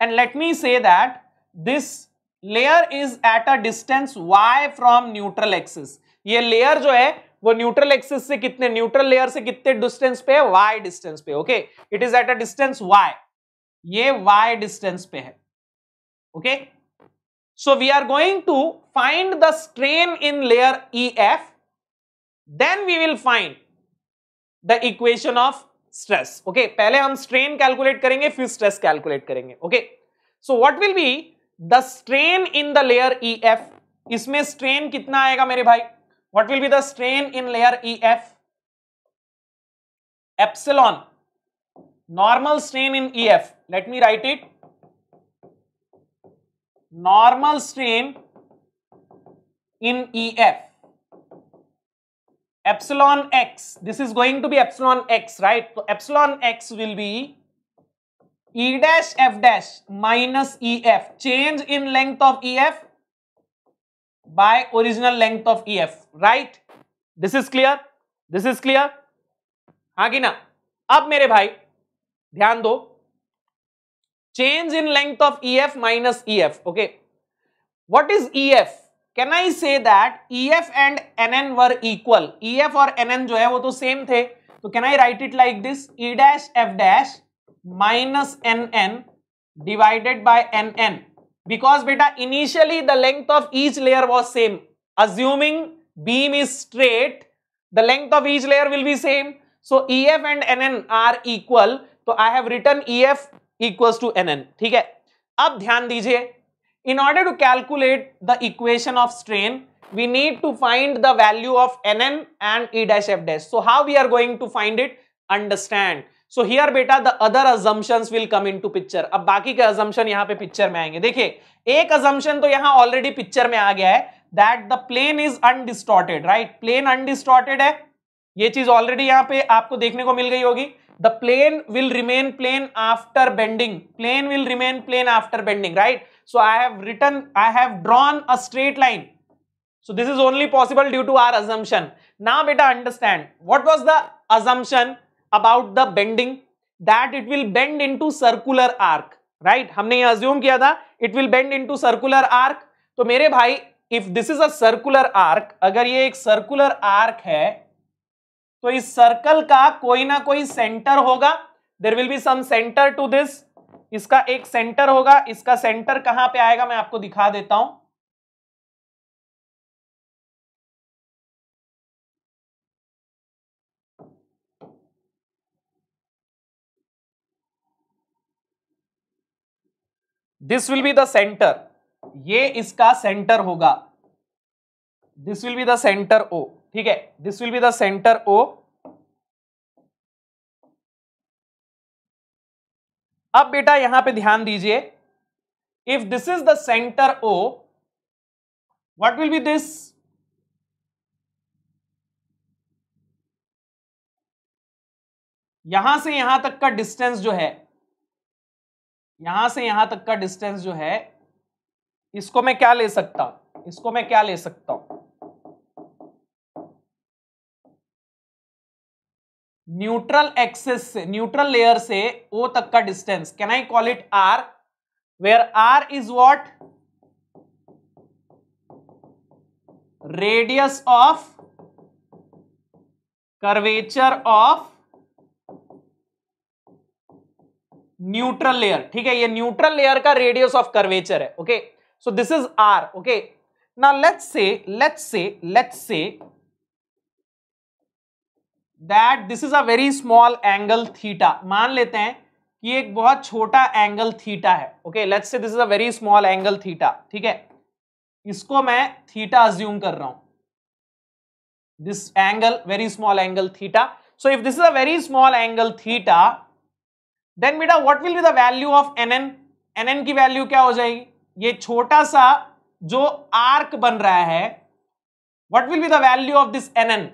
and let me say that this layer is at a distance y from neutral axis ye layer jo hai wo neutral axis se kitne neutral layer se kitne distance pe distance pe okay it is at a distance y distance pe okay so we are going to find the strain in layer ef then we will find the equation of stress okay पहले हम strain calculate करेंगे फिर stress calculate करेंगे okay so what will be the strain in the layer E F इसमें strain कितना आएगा मेरे भाई what will be the strain in layer E F epsilon in E F let me write it normal strain in E F epsilon x this is going to be epsilon x right so epsilon x will be e dash f dash minus ef change in length of ef by original length of ef right this is clear this is clear हाँ कि ना अब मेरे भाई ध्यान दो change in length of ef minus ef okay what is ef can I say that E F and N N were equal E F और N N जो है वो तो सेम थे तो can I write it like this E dash F dash minus N N divided by N N because बेटा initially the length of each layer was same assuming beam is straight the length of each layer will be same so E F and N N are equal तो I have written E F equal to N N ठीक है अब ध्यान दीजिए in order to calculate the equation of strain we need to find the value of nn and e dash f dash so how we are going to find it understand so here beta the other assumptions will come into picture ab baki ke assumption yahan pe picture mein aayenge dekhiye ek assumption to yahan already picture mein aa gaya hai that the plane is undistorted right plane undistorted hai ye cheez already yahan pe aapko dekhne ko mil gayi hogi the plane will remain plane after bending plane will remain plane after bending right so i have written i have drawn a straight line so this is only possible due to our assumption now beta understand what was the assumption about the bending that it will bend into circular arc right humne ye assume kiya tha it will bend into circular arc to mere bhai if this is a circular arc agar ye ek circular arc hai तो इस circle का कोई ना कोई center होगा there will be some center to this इसका एक centre होगा इसका सेंटर कहां पे आएगा मैं आपको दिखा देता हूं this will be the center ये इसका सेंटर होगा this will be the center O ठीक है this will be the center O अब बेटा यहां पे ध्यान दीजिए if this is the center O what will be this यहां से यहां तक का डिस्टेंस जो है यहां से यहां तक का डिस्टेंस जो है इसको मैं क्या ले सकता हूं इसको मैं क्या ले सकता हूं न्यूट्रल एक्सेस से न्यूट्रल लेयर से ओ तक का distance can I call it R where R is what radius of curvature of neutral layer ठीक है ये न्यूट्रल लेयर का रेडियस ऑफ कर्वेचर है okay so this is R okay ना let's say let's say let's say that this is a very small angle theta मान लेते हैं कि एक बहुत छोटा एंगल थीटा है okay let's say this is a very small angle theta ठीक है इसको मैं थीटा अज्यूम कर रहा हूं this angle very small angle theta so if this is a very small angle theta then बेटा what will be the value of N N N N की value क्या हो जाएगी ये छोटा सा जो आर्क बन रहा है what will be the value of this N N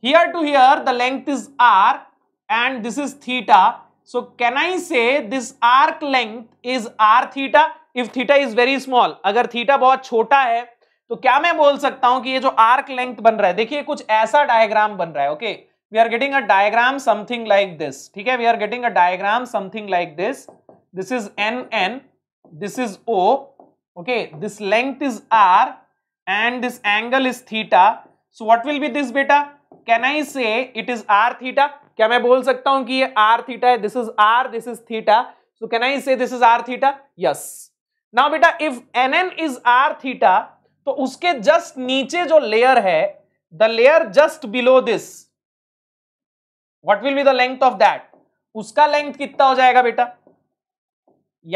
here to here the length is r and this is theta. So can I say this arc length is r theta? If theta is very small, अगर theta बहुत छोटा है तो क्या मैं बोल सकता हूं कि ये जो आर्क लेंथ बन रहा है देखिए कुछ ऐसा डायग्राम बन रहा है okay we are getting a diagram something like this ठीक है we are getting a diagram something like this this is N N this is O okay this length is R and this angle is theta so what will be this बेटा can I say it is R theta क्या मैं बोल सकता हूं कि ये R theta है this is R this is theta so can I say this is R theta yes now बेटा if N N is R theta तो उसके जस्ट नीचे जो लेयर है the layer just below this what will be the length of that उसका length कितना हो जाएगा बेटा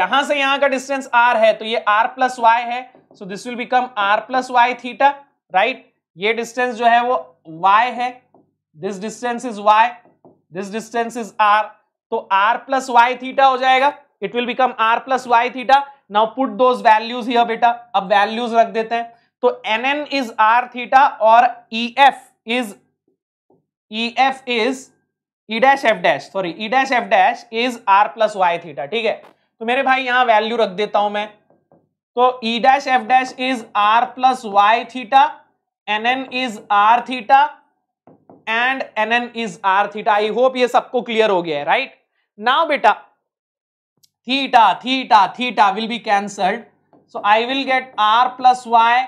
यहां से यहां का डिस्टेंस आर है तो ये आर प्लस वाई है so this will become R plus Y theta right ये डिस्टेंस जो है वो y है this distance is y this distance is r तो r प्लस वाई थीटा हो जाएगा it will become r plus Y theta now put those values ही बेटा अब वैल्यूज रख देते हैं तो N N is R theta और E F is E F is E dash F dash sorry E dash F dash is R plus Y theta ठीक है तो मेरे भाई यहां वैल्यू रख देता हूं मैं तो E dash F dash is R plus Y theta N N is R theta and N N is R theta I hope ये सबको क्लियर हो गया है राइट नाउ बेटा theta theta theta will be cancelled so I will get R plus Y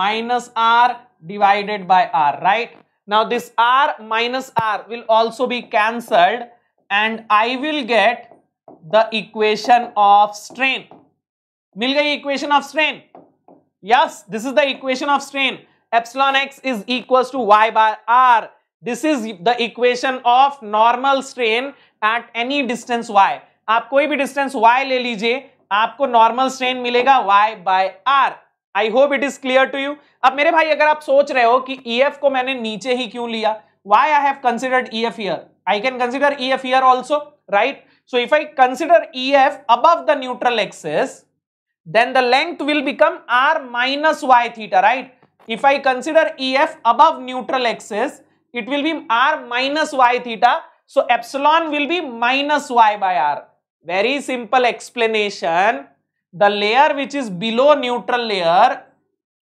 minus R divided by R right now this R minus R will also be cancelled and I will get the equation of strain मिल गई equation of strain yes this is the equation of strain epsilon x is equals to y by r. This is the equation of normal strain at any distance y. आप कोई भी distance y ले लीजिए आपको normal strain मिलेगा y by R I hope it is clear to you अब मेरे भाई अगर आप सोच रहे हो कि ई e को मैंने नीचे ही क्यों लिया why I have considered E F here I can consider E F here also right so if I consider E F above the neutral axis then the length will become R minus Y theta, right if I consider EF above neutral axis, it will be R minus Y theta. So, epsilon will be minus Y by R. Very simple explanation. The layer which is below neutral layer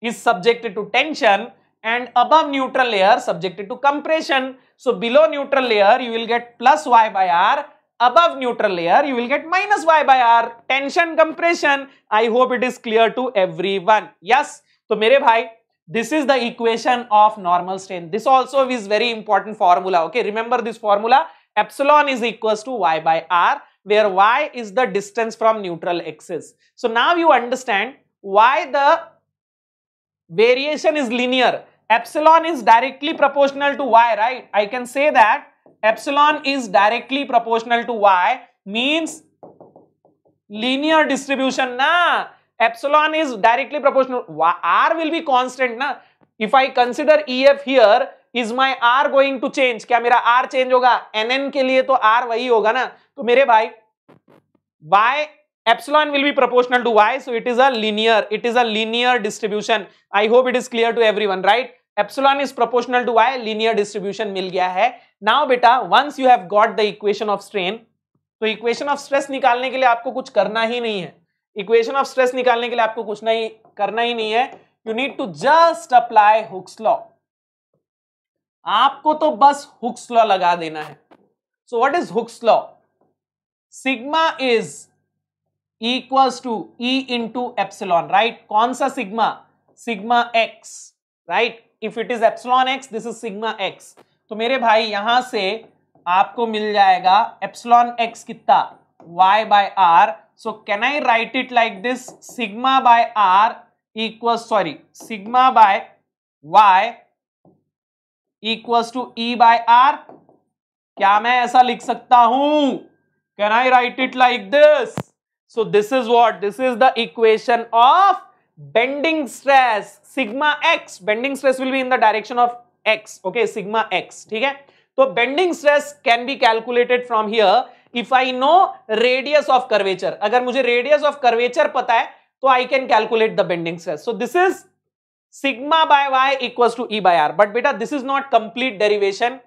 is subjected to tension and above neutral layer subjected to compression. So, below neutral layer you will get plus Y by R. Above neutral layer you will get minus Y by R. Tension compression. I hope it is clear to everyone. Yes. So मेरे भाई this is the equation of normal strain. This also is very important formula. Okay, remember this formula. Epsilon is equals to y by r where y is the distance from neutral axis. So now you understand why the variation is linear. Epsilon is directly proportional to y, right? I can say that epsilon is directly proportional to y means linear distribution. Na, epsilon is directly proportional. R will be constant na If I consider EF here, is my R going to change? kya mera R change hoga NN ke liye to R wahi hoga na to mere bhai Y epsilon will be proportional to Y, so it is a linear. It is a linear distribution. I hope it is clear to everyone, right? epsilon is proportional to y linear distribution mil gaya hai now beta once you have got the equation of strain तो equation of stress निकालने के लिए आपको कुछ करना ही नहीं है इक्वेशन ऑफ स्ट्रेस निकालने के लिए आपको कुछ नहीं करना ही नहीं है you need to just apply Hooke's law आपको तो बस हुक्स लॉ लगा देना है so what is Hooke's law sigma is equals to E into epsilon right कौन सा sigma sigma X right if it is epsilon X this is sigma X तो मेरे भाई यहां से आपको मिल जाएगा एप्सिलॉन एक्स कितना Y by R so can i write it like this sigma by r equals sorry sigma by y equals to e by r kya main aisa likh sakta hu can i write it like this so this is what this is the equation of bending stress sigma x bending stress will be in the direction of x okay sigma x theek hai तो bending stress can be calculated from here if I know radius of curvature अगर मुझे radius of curvature पता है तो I can calculate the bending stress so this is sigma by Y equal to E by R but बेटा this is not complete derivation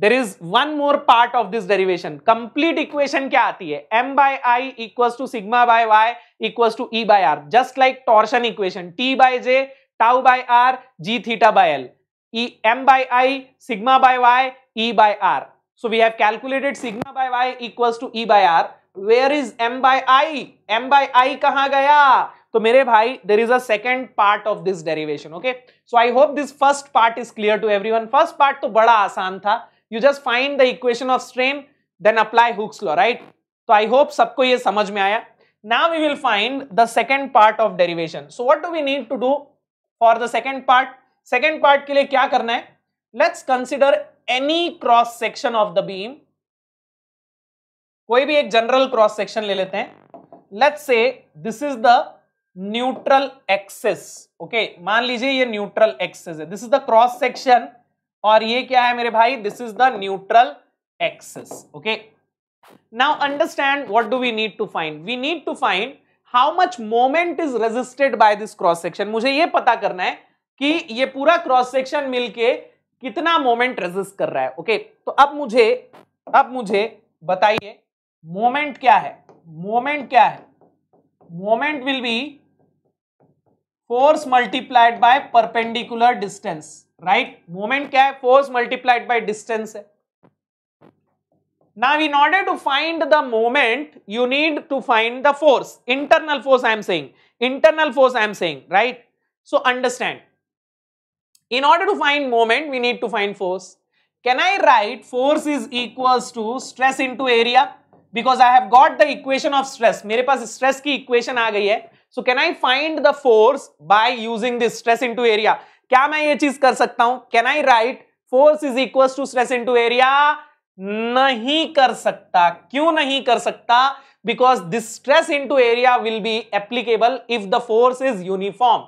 there is one more part of this derivation complete equation क्या आती है M by I equal to sigma by Y equal to E by R just like torsion equation T by J tau by R G theta by L E M by I sigma by Y E by R So we have calculated sigma by y equals to E by R. Where is M by I? M by I कहाँ gaya to mere bhai there is a second part of this derivation. Okay. So I hope this first part is clear to everyone. First part to bada aasan tha You just find the equation of strain, then apply hooks law, right? so I hope sabko ye samajh mein aaya Now we will find the second part of derivation. So what do we need to do for the second part? Second part ke liye kya karna hai Let's consider any cross section of the beam कोई भी एक general cross section ले लेते हैं let's say this is the neutral axis okay मान लीजिए ये neutral axis है this is the cross section और ये क्या है मेरे भाई this is the neutral axis okay now understand what do we need to find we need to find how much moment is resisted by this cross section मुझे ये पता करना है कि ये पूरा क्रॉस सेक्शन मिलके कितना मोमेंट रेजिस्ट कर रहा है ओके तो अब मुझे अब मुझे बताइए मोमेंट क्या है मोमेंट क्या है moment will be force multiplied by perpendicular distance right moment क्या है फोर्स मल्टीप्लाइड बाय डिस्टेंस है now in order to find the moment you need to find the force internal force I am saying internal force I am saying right so understand In order to find moment, we need to find force. Can I write force is equals to stress into area? Because I have got the equation of stress. mere paas stress ki equation aa gayi hai So can I find the force by using this stress into area? kya main ye cheez kar sakta hu Can I write force is equals to stress into area? नहीं कर सकता क्यों नहीं कर सकता because this stress into area will be applicable if the force is uniform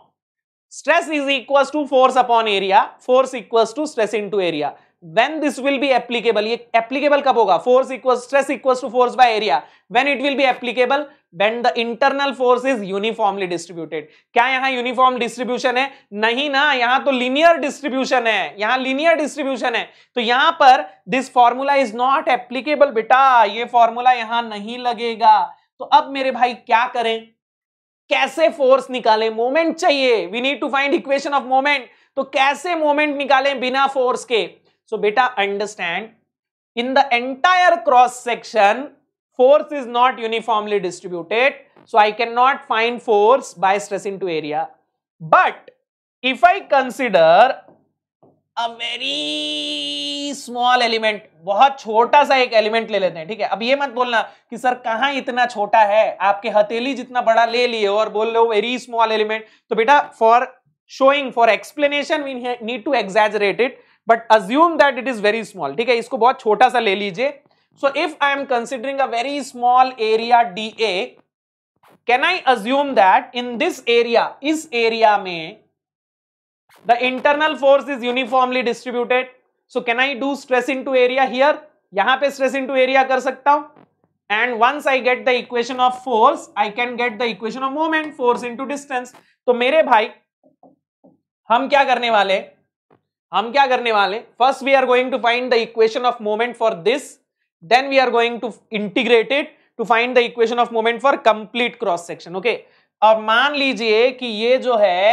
stress is equals to force upon area force equals to stress into area when this will be applicable ये applicable कब होगा force equals stress equals to force by area when it will be applicable when the internal force is uniformly distributed क्या यहाँ uniform distribution है नहीं ना यहाँ तो linear distribution है यहाँ linear distribution है तो यहाँ पर this formula is not applicable बेटा ये formula यहाँ नहीं लगेगा तो अब मेरे भाई क्या करें कैसे फोर्स निकालें मोमेंट चाहिए we need to find equation of moment तो कैसे मोमेंट निकालें बिना फोर्स के सो so, बेटा understand in the entire cross section force is not uniformly distributed so I can not find force by stressing to area but if I consider a very small element बहुत छोटा सा एक element ले लेते हैं ठीक है अब ये मत बोलना कि सर कहां इतना छोटा है आपके हथेली जितना बड़ा ले लिए और बोल रहे वेरी स्मॉल एलिमेंट तो बेटा for showing for explanation we need to exaggerate it but assume that it is very small ठीक है इसको बहुत छोटा सा ले लीजिए so if I am considering a very small area D A can I assume that in this area इस area में the internal force is uniformly distributed so can i do stress into area here yahan pe stress into area kar sakta hu and once i get the equation of force i can get the equation of moment force into distance to mere bhai hum kya karne wale hum kya karne wale first we are going to find the equation of moment for this then we are going to integrate it to find the equation of moment for complete cross section okay और मान लीजिए कि ये जो है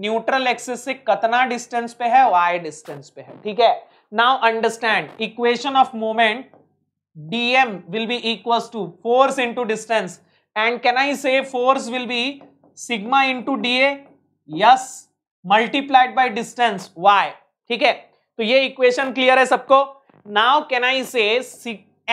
neutral axis से कितना distance पे है वाई डिस्टेंस पे है ठीक है now understand equation of moment DM will be equals to force into distance and can I say force will be sigma into DA yes multiplied by distance Y ठीक है तो ये इक्वेशन क्लियर है सबको now can I say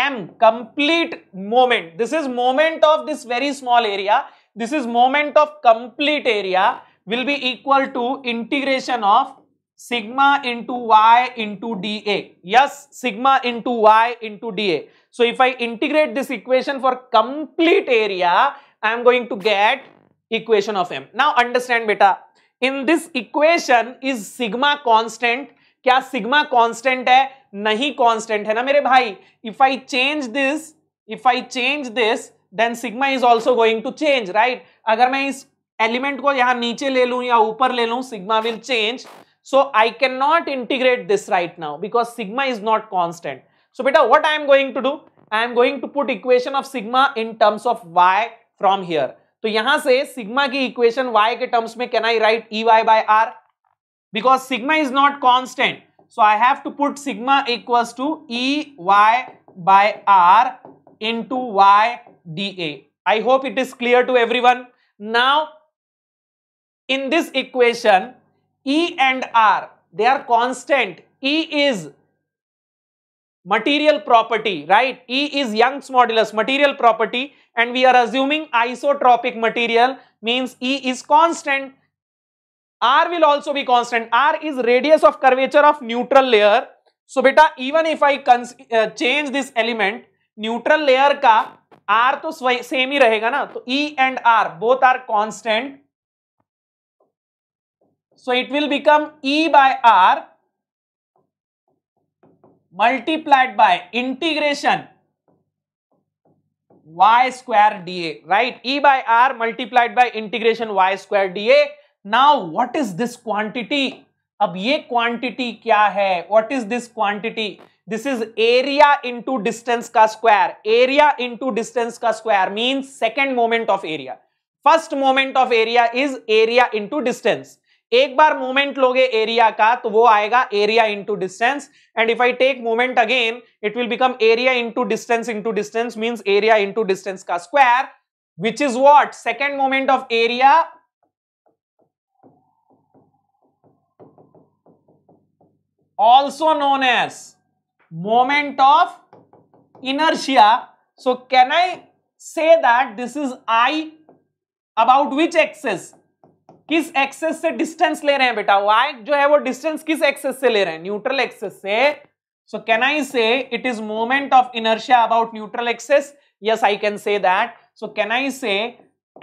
M complete moment this is moment of this very small area this is moment of complete area will be equal to integration of sigma into y into dA. Yes, sigma into y into dA. So if I integrate this equation for complete area, I am going to get equation of M. Now understand beta, in this equation is sigma constant. क्या sigma constant है? नहीं constant है ना मेरे भाई. If I change this, if I change this, then sigma is also going to change, right? अगर मैं इस एलिमेंट को यहां नीचे ले लू या ऊपर ले लू sigma will change so I can not integrate this right now because sigma is not constant so बेटा what I am going to do I am going to put equation of sigma in terms of Y from here तो यहां से sigma की equation Y के terms में can I write E Y by R because sigma is not constant so i have to put sigma equals to e y by r into y da i hope it is clear to everyone now in this equation, E and R, they are constant. E is material property, right? E is Young's modulus, material property and we are assuming isotropic material means E is constant. R will also be constant. R is radius of curvature of neutral layer. So, beta, even if I uh, change this element, neutral layer ka R to same ही रहेगा ना E and R both are constant. So it will become E by R multiplied by integration y square dA, right? E by R multiplied by integration y square dA. Now, what is this quantity? Ab ye quantity kya hai? What is this quantity? This is area into distance ka square. Area into distance ka square means second moment of area. First moment of area is area into distance. एक बार moment लोगे area का तो वो आएगा area into distance and if I take moment again it will become area into distance into distance means area into distance का square which is what second moment of area also known as moment of inertia so can I say that this is I about which axis किस axis से distance ले रहे हैं बेटा Y जो है वो डिस्टेंस किस एक्सेस से ले रहे हैं न्यूट्रल एक्सेस से सो can I say it is moment of inertia about neutral axis yes I can say that so can I say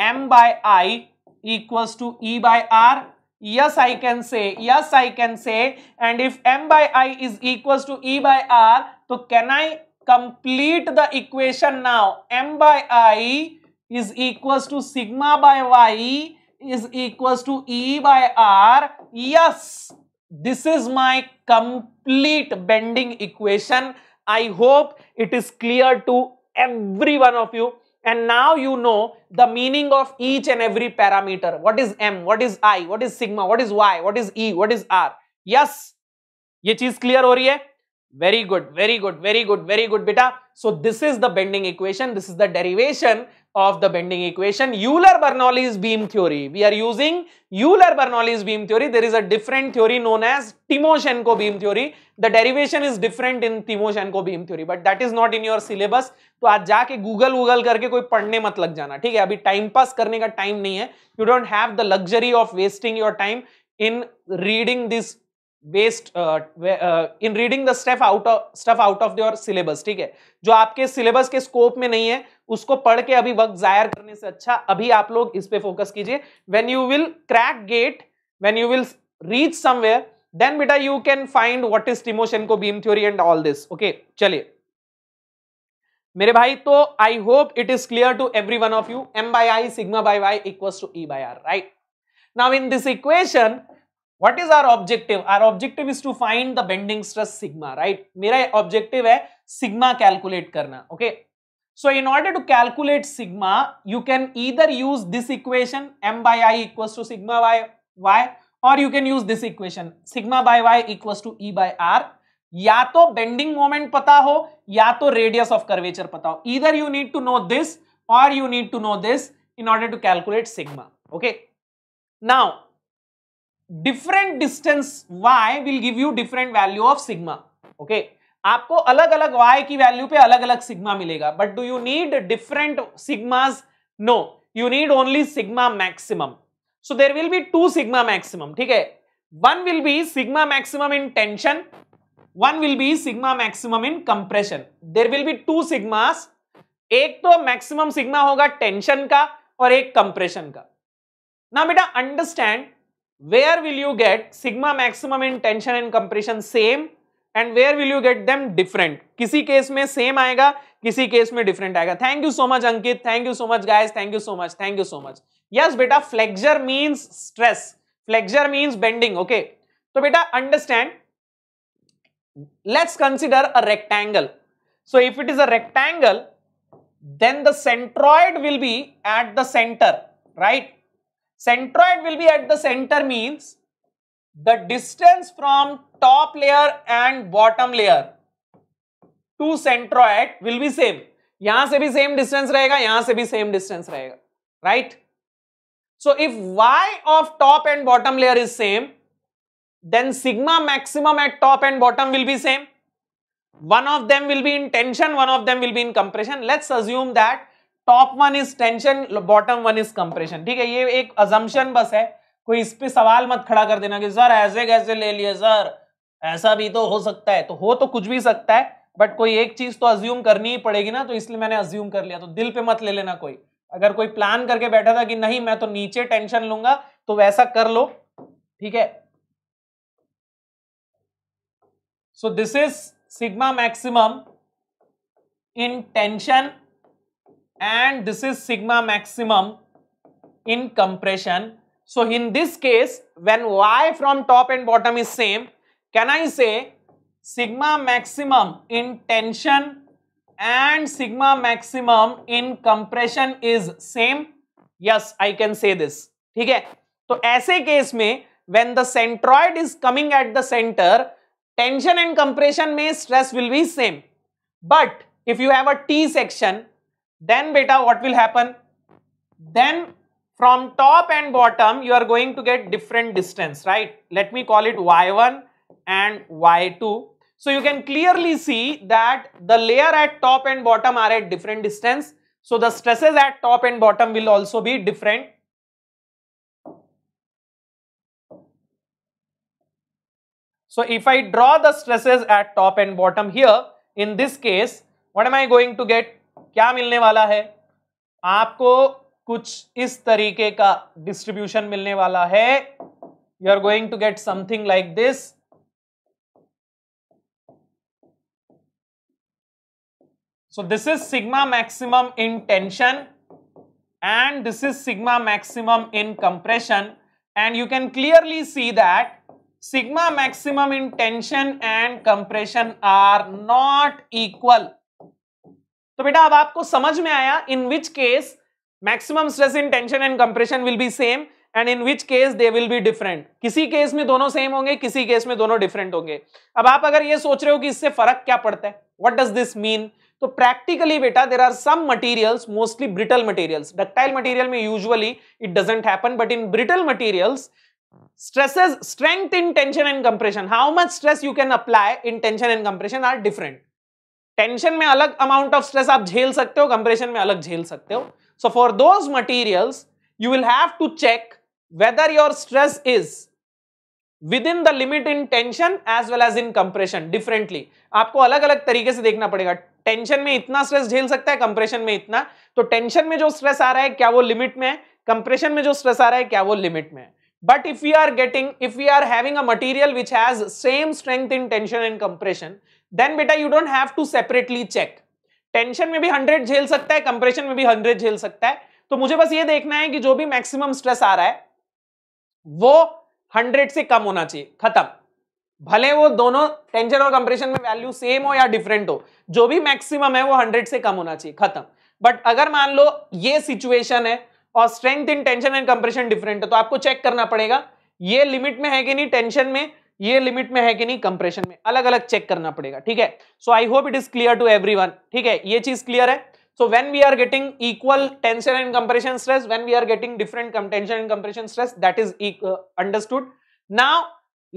M by I equals to E by R yes I can say yes I can say and if M by I is equals to E by R तो can I complete the equation now M by I is equals to sigma by Y is equals to E by R. Yes, this is my complete bending equation. I hope it is clear to every one of you. And now you know the meaning of each and every parameter. What is M? What is I? What is sigma? What is Y? What is E? What is R? Yes, ये चीज clear हो रही है very good very good very good very good beta so this is the bending equation this is the derivation of the bending equation Euler-Bernoulli's beam theory. We are using Euler-Bernoulli's beam theory. There is a different theory known as Timoshenko beam theory. The derivation is different in Timoshenko beam theory but that is not in your syllabus. to aaj तो google google karke koi padhne mat lag jana theek hai abhi time pass karne ka time nahi hai you don't have the luxury of wasting your time in reading this reading uh, uh, in reading the stuff out of stuff out of your syllabus theek hai jo aapke syllabus ke scope mein nahi hai उसको पढ़ के अभी वक्त Jair करने से अच्छा अभी आप लोग इस पे फोकस कीजिए when you will crack GATE when you will reach somewhere then बेटा you can find what is demotion को beam theory and all this okay चलिए मेरे भाई तो I hope it is clear to every one of you M by I sigma by Y equal to E by R right now in this equation is our objective our objective is to find the bending stress sigma right मेरा objective है sigma calculate करना okay okay So in order to calculate sigma, you can either use this equation m by i equals to sigma by y or you can use this equation sigma by y equals to e by r या तो bending moment पता हो या तो radius of curvature पता हो Either you need to know this or you need to know this in order to calculate sigma. Okay. Now, different distance y will give you different value of sigma okay आपको अलग अलग Y की value पे अलग अलग sigma मिलेगा but do you need different sigmas no you need only sigma maximum so there will be two sigma maximum ठीक है one will be sigma maximum in tension one will be sigma maximum in compression there will be two sigmas एक तो maximum sigma होगा tension का और एक compression का ना बेटा understand where will you get sigma maximum in tension and compression same and where will you get them different किसी केस में सेम आएगा किसी केस में डिफरेंट आएगा thank you so much Ankit thank you so much guys thank you so much thank you so much yes बेटा flexure means stress flexure means bending okay तो बेटा understand let's consider a rectangle. So if it is a rectangle, then the centroid will be at the center, right? Centroid will be at the center means the distance from top layer and bottom layer to centroid will be same. यहां से भी same distance रहेगा यहां से भी same distance रहेगा right? So if y of top and bottom layer is same, then sigma maximum at top and bottom will be same. One of them will be in tension, one of them will be in compression. Let's assume that top one is tension, bottom one is compression. ठीक है ये एक assumption बस है कोई इस पर सवाल मत खड़ा कर देना कि सर ऐसे कैसे ले लिए सर ऐसा भी तो हो सकता है तो हो तो कुछ भी सकता है बट कोई एक चीज तो अज्यूम करनी ही पड़ेगी ना तो इसलिए मैंने अज्यूम कर लिया तो दिल पे मत ले लेना कोई अगर कोई प्लान करके बैठा था कि नहीं मैं तो नीचे टेंशन लूंगा तो वैसा कर लो ठीक है so this is sigma maximum in tension and this is sigma maximum in compression So in this case, when y from top and bottom is same, can I say sigma maximum in tension and sigma maximum in compression is same? Yes, I can say this. Okay. So in ऐसे case, when the centroid is coming at the center, tension and compression may stress will be same. But if you have a T section, then beta what will happen? Then from top and bottom, you are going to get different distance, right? Let me call it y1 and y2. So you can clearly see that the layer at top and bottom are at different distance. So the stresses at top and bottom will also be different. So if I draw the stresses at top and bottom here, in this case, what am I going to get? क्या मिलने वाला है आपको कुछ इस तरीके का distribution मिलने वाला है you are going to get something like this so this is sigma maximum in tension and this is sigma maximum in compression and you can clearly see that sigma maximum in tension and compression are not equal तो बेटा अब आपको समझ में आया in which case maximum stress in tension and compression will be same and in which case they will be different किसी case में दोनों सेम होंगे किसी केस में दोनों डिफरेंट होंगे अब आप अगर ये सोच रहे हो कि इससे फर्क क्या पड़ता है वट डज दिस मीन तो प्रैक्टिकली बेटा there are some materials mostly brittle materials ductile material में usually it doesn't happen but in brittle materials stresses strength in tension and compression how much stress you can apply in tension and compression are different tension में अलग amount of stress आप झेल सकते हो compression में अलग झेल सकते हो So for those materials, you will have to check whether your stress is within the limit in tension as well as in compression differently. aapko alag alag tarike se dekhna padega tension mein itna stress jhel sakta hai compression mein itna to tension mein jo stress aa raha hai kya wo limit mein hai compression mein jo stress aa raha hai kya wo limit mein hai but if we are getting if we are having a material which has same strength in tension and compression then beta you don't have to separately check tension में भी hundred झेल सकता है compression में भी hundred झेल सकता है तो मुझे बस ये देखना है कि जो भी मैक्सिमम स्ट्रेस आ रहा है वो हंड्रेड से कम होना चाहिए खत्म भले वो दोनों टेंशन और कंप्रेशन में वैल्यू सेम हो या डिफरेंट हो जो भी मैक्सिमम है वो हंड्रेड से कम होना चाहिए खत्म बट अगर मान लो ये सिचुएशन है और strength in tension and compression different है तो आपको चेक करना पड़ेगा ये लिमिट में है कि नहीं टेंशन में ये लिमिट में है कि नहीं कंप्रेशन में अलग अलग चेक करना पड़ेगा ठीक है so I hope it is clear to every one ठीक है ये चीज क्लियर है so when we are getting equal tension and compression stress when we are getting different tension and compression stress that is understood now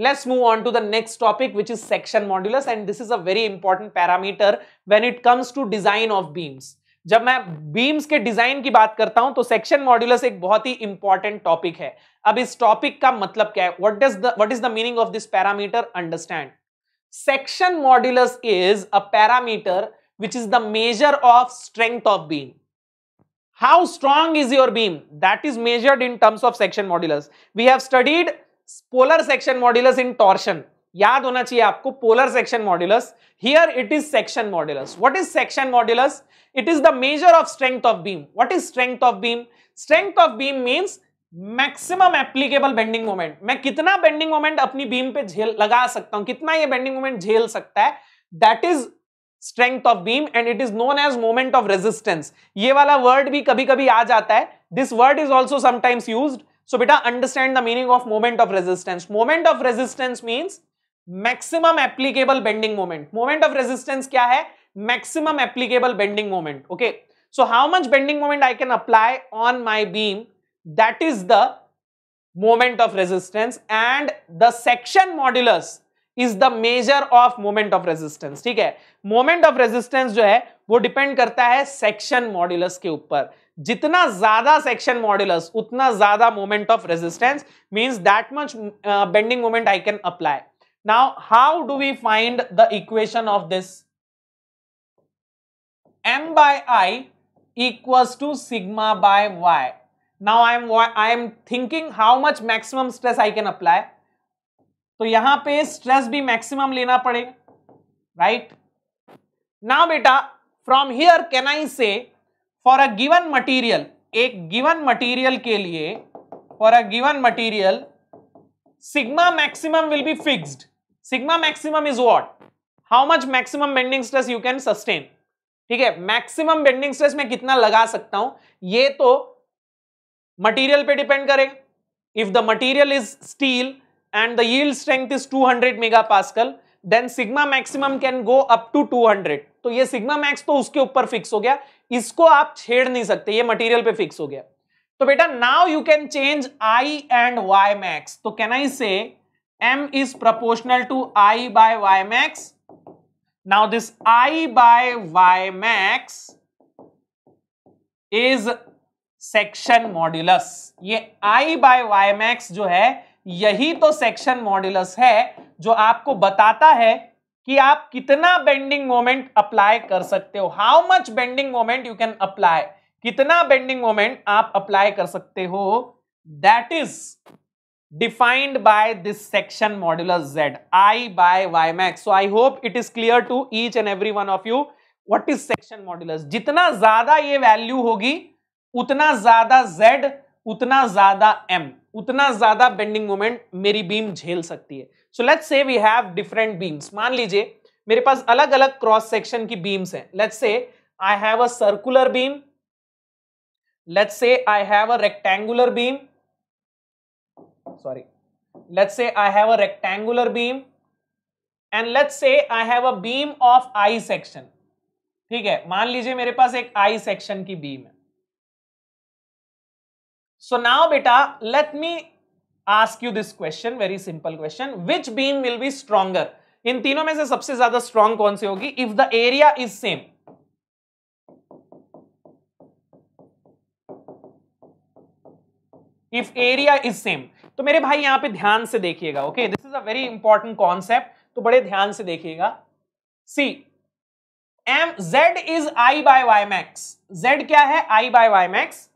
let's move on to the next topic which is section modulus and this is a very important parameter when it comes to design of beams जब मैं beams के design की बात करता हूं तो section modulus एक बहुत ही इंपॉर्टेंट टॉपिक है अब इस टॉपिक का मतलब क्या है what does the is the meaning of this parameter understand section modulus is a parameter which is the measure of strength of beam how strong is your beam that is measured in terms of section modulus we have studied polar section modulus in torsion याद होना चाहिए आपको polar section modulus here it is section modulus what is section modulus it is the measure of strength of beam what is strength of beam strength of beam means maximum applicable bending moment मैं कितना bending moment अपनी beam पे झेल लगा सकता हूं कितना ये बेंडिंग मोमेंट झेल सकता है that is strength of beam and it is known as moment of resistance ये वाला वर्ड भी कभी कभी आ जाता है this word is also sometimes use so बेटा understand the meaning of moment of resistance moment of resistance means maximum applicable bending moment moment of resistance क्या है maximum applicable bending moment okay so how much bending moment I can apply on my beam that is the moment of resistance and the section modulus is the measure of moment of resistance ठीक है moment of resistance जो है वो depend करता है section modulus के ऊपर जितना ज्यादा सेक्शन मॉड्यूलस उतना ज्यादा moment of resistance means that much bending moment I can apply Now, how do we find the equation of this? m by i equals to sigma by y. Now, I am, I am thinking how much maximum stress I can apply. तो यहां पे stress भी maximum लेना पड़ेगा right now बेटा from here can I say for a given material एक given material के लिए for a given material sigma maximum will be fixed. Sigma maximum is what? How much maximum bending stress you can sustain? ठीक है maximum bending stress मैं कितना लगा सकता हूं ये तो मटेरियल पे डिपेंड करेगा if the material is steel and the yield strength is 200 mega megapascal then sigma maximum can go up to 200 तो ये सिग्मा मैक्स तो उसके ऊपर फिक्स हो गया इसको आप छेड़ नहीं सकते ये मटेरियल पे फिक्स हो गया तो बेटा now you can change I and Y max तो can I say M is proportional to I by Y max now this I by Y max is section modulus ये आई बाय वाई मैक्स जो है यही तो section modulus है जो आपको बताता है कि आप कितना बेंडिंग मोमेंट अप्लाई कर सकते हो how much bending moment you can apply कितना बेंडिंग मोमेंट आप अप्लाई कर सकते हो that is defined by this section modular Z I by Y max so I hope it is clear to each and every one of you what is section modulus जितना ज्यादा ये value होगी उतना ज्यादा Z उतना ज्यादा M उतना ज्यादा बेंडिंग मोमेंट मेरी बीम झेल सकती है so let's say we have different beams मान लीजिए मेरे पास अलग अलग क्रॉस सेक्शन की बीम्स हैं let's say I have a circular beam let's say I have a rectangular beam sorry let's say I have a rectangular beam and let's say I have a beam of I section ठीक है मान लीजिए मेरे पास एक I section की beam है so now बेटा let me ask you this question very simple question which beam will be stronger इन तीनों में से सबसे ज्यादा strong कौन सी होगी if the area is same if area is same तो मेरे भाई यहां पे ध्यान से देखिएगा okay this is a very important concept तो बड़े ध्यान से देखिएगा C M Z is I by Y max Z क्या है आई बाय वाई मैक्स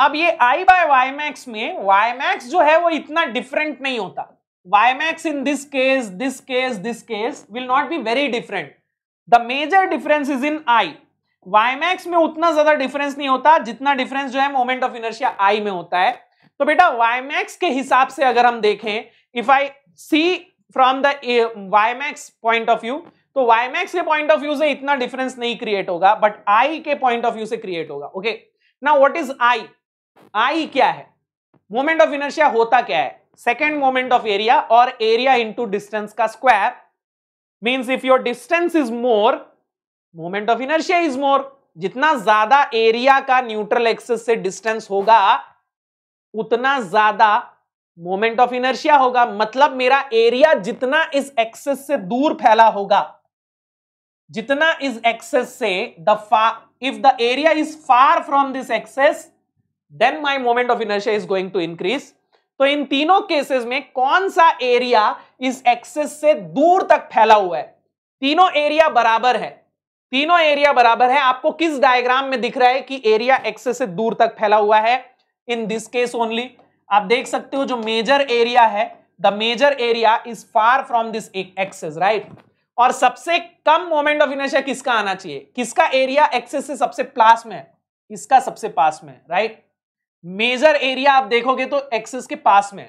अब ये आई बाय वाई मैक्स में वाई मैक्स जो है वो इतना डिफरेंट नहीं होता Y max in this case this case this case will not B very different the major difference is in I Y max में उतना ज्यादा डिफरेंस नहीं होता जितना डिफरेंस जो है मोमेंट ऑफ इनर्शिया आई में होता है तो बेटा वाईमैक्स के हिसाब से अगर हम देखें if I see from the Y max point of view तो वाईमैक्स के पॉइंट ऑफ व्यू से इतना डिफरेंस नहीं क्रिएट होगा बट आई के पॉइंट ऑफ व्यू से क्रिएट होगा ओके ना वॉट इज आई आई क्या है मोमेंट ऑफ इनर्शिया होता क्या है सेकेंड मोमेंट ऑफ एरिया और एरिया इंटू डिस्टेंस का square means if your distance is more moment of inertia is more जितना ज्यादा एरिया का न्यूट्रल एक्सेस से डिस्टेंस होगा उतना ज्यादा मोमेंट ऑफ इनर्शिया होगा मतलब मेरा एरिया जितना इस एक्सेस से दूर फैला होगा जितना इस एक्सेस से the if the area is far from this axis then my moment of inertia is going to increase तो इन तीनों केसेस में कौन सा एरिया इस एक्सेस से दूर तक फैला हुआ है तीनों एरिया बराबर है तीनों एरिया बराबर है आपको किस डायग्राम में दिख रहा है कि एरिया एक्सेस से दूर तक फैला हुआ है इन दिस केस ओनली आप देख सकते हो जो मेजर एरिया है the major area is far from this axis right और सबसे कम मोमेंट ऑफ इनर्शिया किसका आना चाहिए किसका एरिया एक्सेस से सबसे प्लास में है इसका सबसे पास में राइट मेजर एरिया आप देखोगे तो एक्सेस के पास में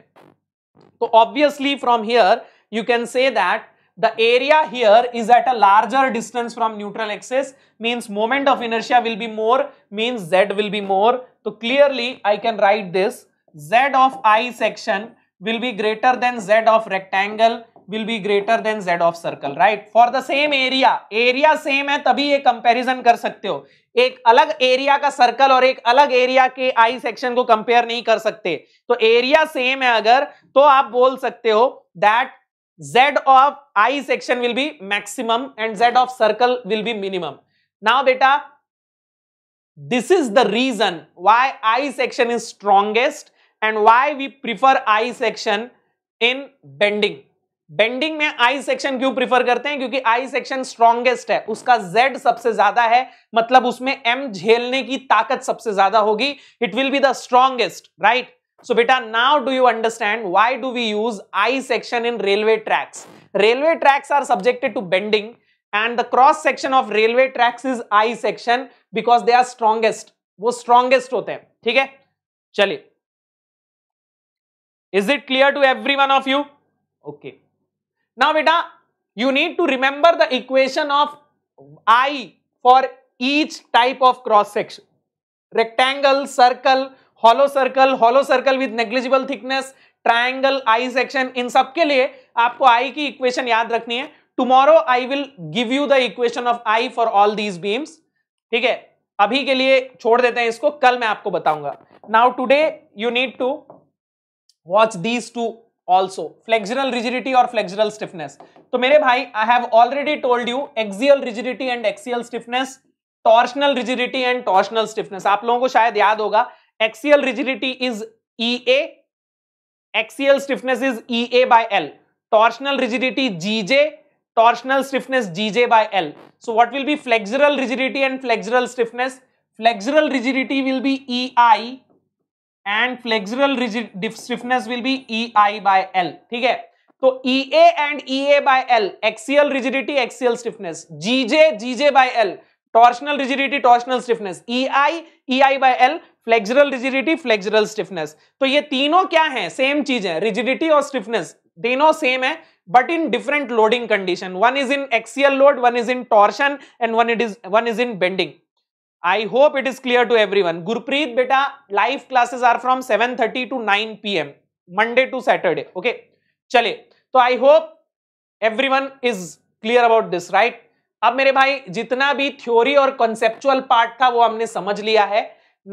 तो obviously from here you can say that the area here is at a larger distance from neutral axis means moment of inertia will be more means z will be more so clearly i can write this z of i section will be greater than z of rectangle will be greater than z of circle right for the same area area same है तभी ये comparison कर सकते हो एक अलग area का circle और एक अलग area के i section को compare नहीं कर सकते तो area same है अगर तो आप बोल सकते हो that z of i section will be maximum and z of circle will be minimum now beta this is the reason why i section is strongest and why we prefer i section in bending bending में I section क्यों prefer करते हैं क्योंकि I section strongest है उसका Z सबसे ज्यादा है मतलब उसमें एम झेलने की ताकत सबसे ज्यादा होगी it will be the strongest right So beta, now do you understand why do we use I section in railway tracks? Railway tracks are subjected to bending and the cross section of railway tracks is I section because they are strongest. वो strongest होते हैं, ठीक है? चलिए. Is it clear to every one of you? Okay. Now beta, you need to remember the equation of I for each type of cross section. Rectangle, circle, hollow circle hollow circle with negligible thickness triangle I section इन सब के लिए आपको आई की equation याद रखनी है tomorrow I will give you the equation of I for all these beams ठीक है अभी के लिए छोड़ देते हैं इसको कल मैं आपको बताऊंगा now today you need to watch these two also flexural rigidity और फ्लेक्जरल स्टिफनेस तो मेरे भाई I have already told you axial rigidity and axial stiffness torsional rigidity and torsional stiffness आप लोगों को शायद याद होगा axial rigidity is E axial stiffness is E A by L torsional rigidity GJ torsional stiffness GJ by L so what will be flexural rigidity and flexural stiffness flexural rigidity will be E I and flexural stiffness will be E I by L ठीक है तो E A and E A by L axial rigidity axial stiffness GJ GJ by L torsional rigidity torsional stiffness E e I E e I by L flexural rigidity flexural stiffness तो ये तीनों क्या है same चीज है rigidity और stiffness तीनों same है but in different loading condition one is in axial load one is in torsion and one it is one is in bending I hope it is clear to every everyone Gurpreet बेटा live classes are from seven thirty to nine P M Monday to Saturday okay चले तो I hope everyone is clear about this right अब मेरे भाई जितना भी theory और conceptual part था वो हमने समझ लिया है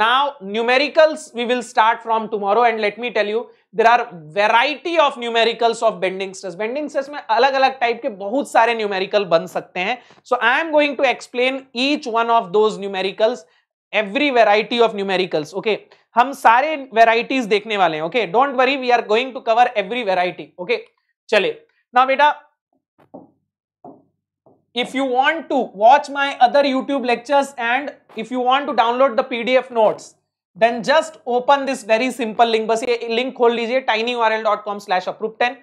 now numericals we will start from tomorrow and let me tell you there are variety of numericals of bending stress bending stress में अलग अलग टाइप के बहुत सारे न्यूमेरिकल बन सकते हैं so I am going to explain each one of those numericals every variety of numericals okay हम सारे वेराइटीज देखने वाले हैं okay don't worry we are going to cover every variety okay चले ना बेटा If you want to watch my other YouTube lectures and if you want to download the PDF notes, then just open this very simple link. बस link hold लीजिए tinyurl.com slash approve10.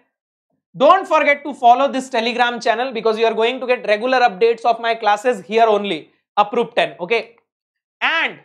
Don't forget to follow this Telegram channel because you are going to get regular updates of my classes here only. Approve 10, okay? And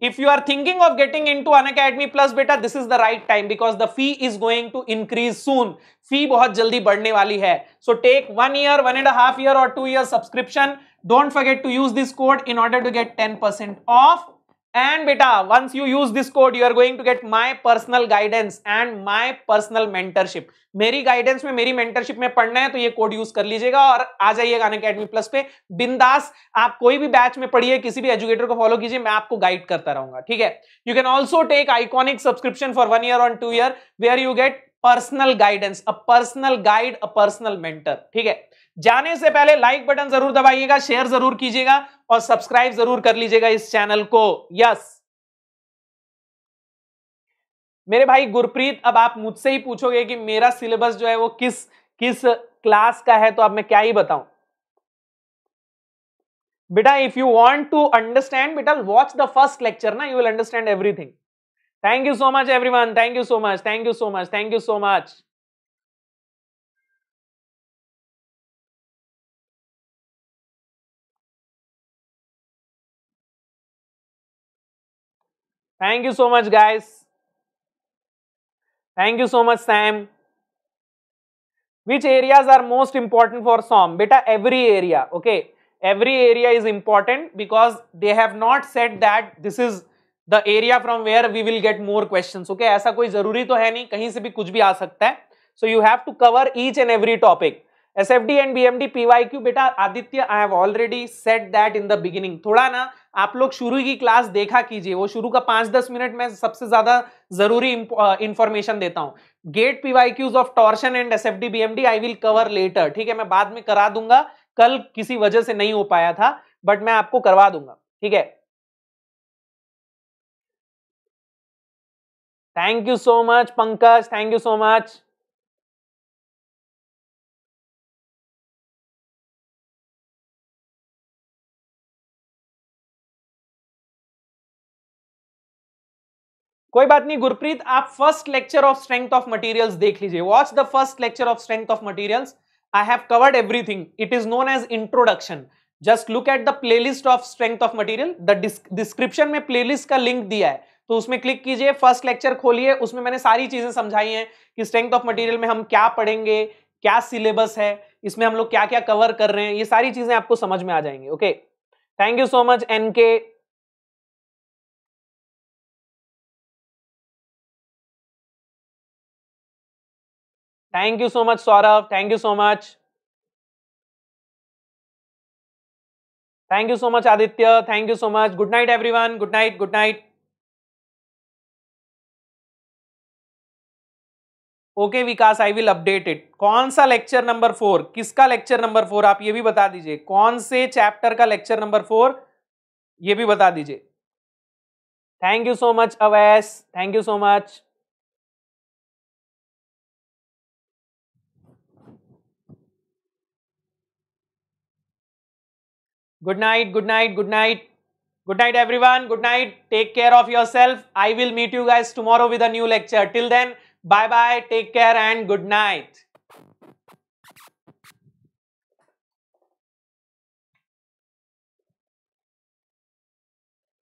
if you are thinking of getting into Unacademy Plus beta, this is the right time because the fee is going to increase soon. Fee बहुत जल्दी बढ़ने वाली है. So take one year, one and a half year or two year subscription. Don't forget to use this code in order to get 10% off. And बेटा once you use this code you are going to get my personal guidance and my personal mentorship मेरी guidance में मेरी mentorship में पढ़ना है तो ये code use कर लीजिएगा और आ जाइएगा अकेडमी प्लस पे बिंदास आप कोई भी बैच में पढ़िए किसी भी एजुकेटर को फॉलो कीजिए मैं आपको गाइड करता रहूंगा ठीक है you can also take Iconic subscription for one year on two year where you get personal guidance a personal guide a personal mentor ठीक है जाने से पहले लाइक बटन जरूर दबाइएगा शेयर जरूर कीजिएगा और सब्सक्राइब जरूर कर लीजिएगा इस चैनल को यस मेरे भाई गुरप्रीत अब आप मुझसे ही पूछोगे कि मेरा सिलेबस जो है वो किस किस क्लास का है तो अब मैं क्या ही बताऊं बेटा if you want to understand बेटा वॉच द फर्स्ट लेक्चर ना you will understand everything thank you so much everyone thank you so much thank you so much thank you so much thank you so much guys thank you so much Sam which areas are most important for SOM बेटा every area okay every area is important because they have not set that this is the area from where we will get more question okay ऐसा कोई जरूरी तो है नहीं कहीं से भी कुछ भी आ सकता है so you have to cover each and every topic SFD and BMD PYQ बेटा Aditya I have already set that in the beginning थोड़ा ना आप लोग शुरू की क्लास देखा कीजिए वो शुरू का पांच दस मिनट में सबसे ज्यादा जरूरी इंफॉर्मेशन देता हूँ get PYQs of torsion and SFD BMD I will cover later ठीक है मैं बाद में करा दूंगा कल किसी वजह से नहीं हो पाया था बट मैं आपको करवा दूंगा ठीक है thank you so much Pankaj thank you so much कोई बात नहीं गुरप्रीत आप first lecture of strength of materials देख लीजिए watch the first lecture of strength of materials I have covered everything it is known as introduction just look at the playlist of strength of material the description में playlist का link दिया है तो उसमें click कीजिए first lecture खोलिए उसमें मैंने सारी चीजें समझाई हैं कि स्ट्रेंथ ऑफ मटेरियल में हम क्या पढ़ेंगे क्या सिलेबस है इसमें हम लोग क्या क्या कवर कर रहे हैं ये सारी चीजें आपको समझ में आ जाएंगे okay thank you so much N K thank you so much Saurabh thank you so much thank you so much Aditya thank you so much good night everyone good night good night okay Vikas I will update it कौन सा lecture number four किसका lecture number four आप ये भी बता दीजिए कौन से चैप्टर का लेक्चर नंबर फोर ये भी बता दीजिए thank you so much Awais thank you so much Good night, good night, good night. Good night, everyone. Good night. Take care of yourself. I will meet you guys tomorrow with a new lecture. Till then, bye bye, take care, and good night.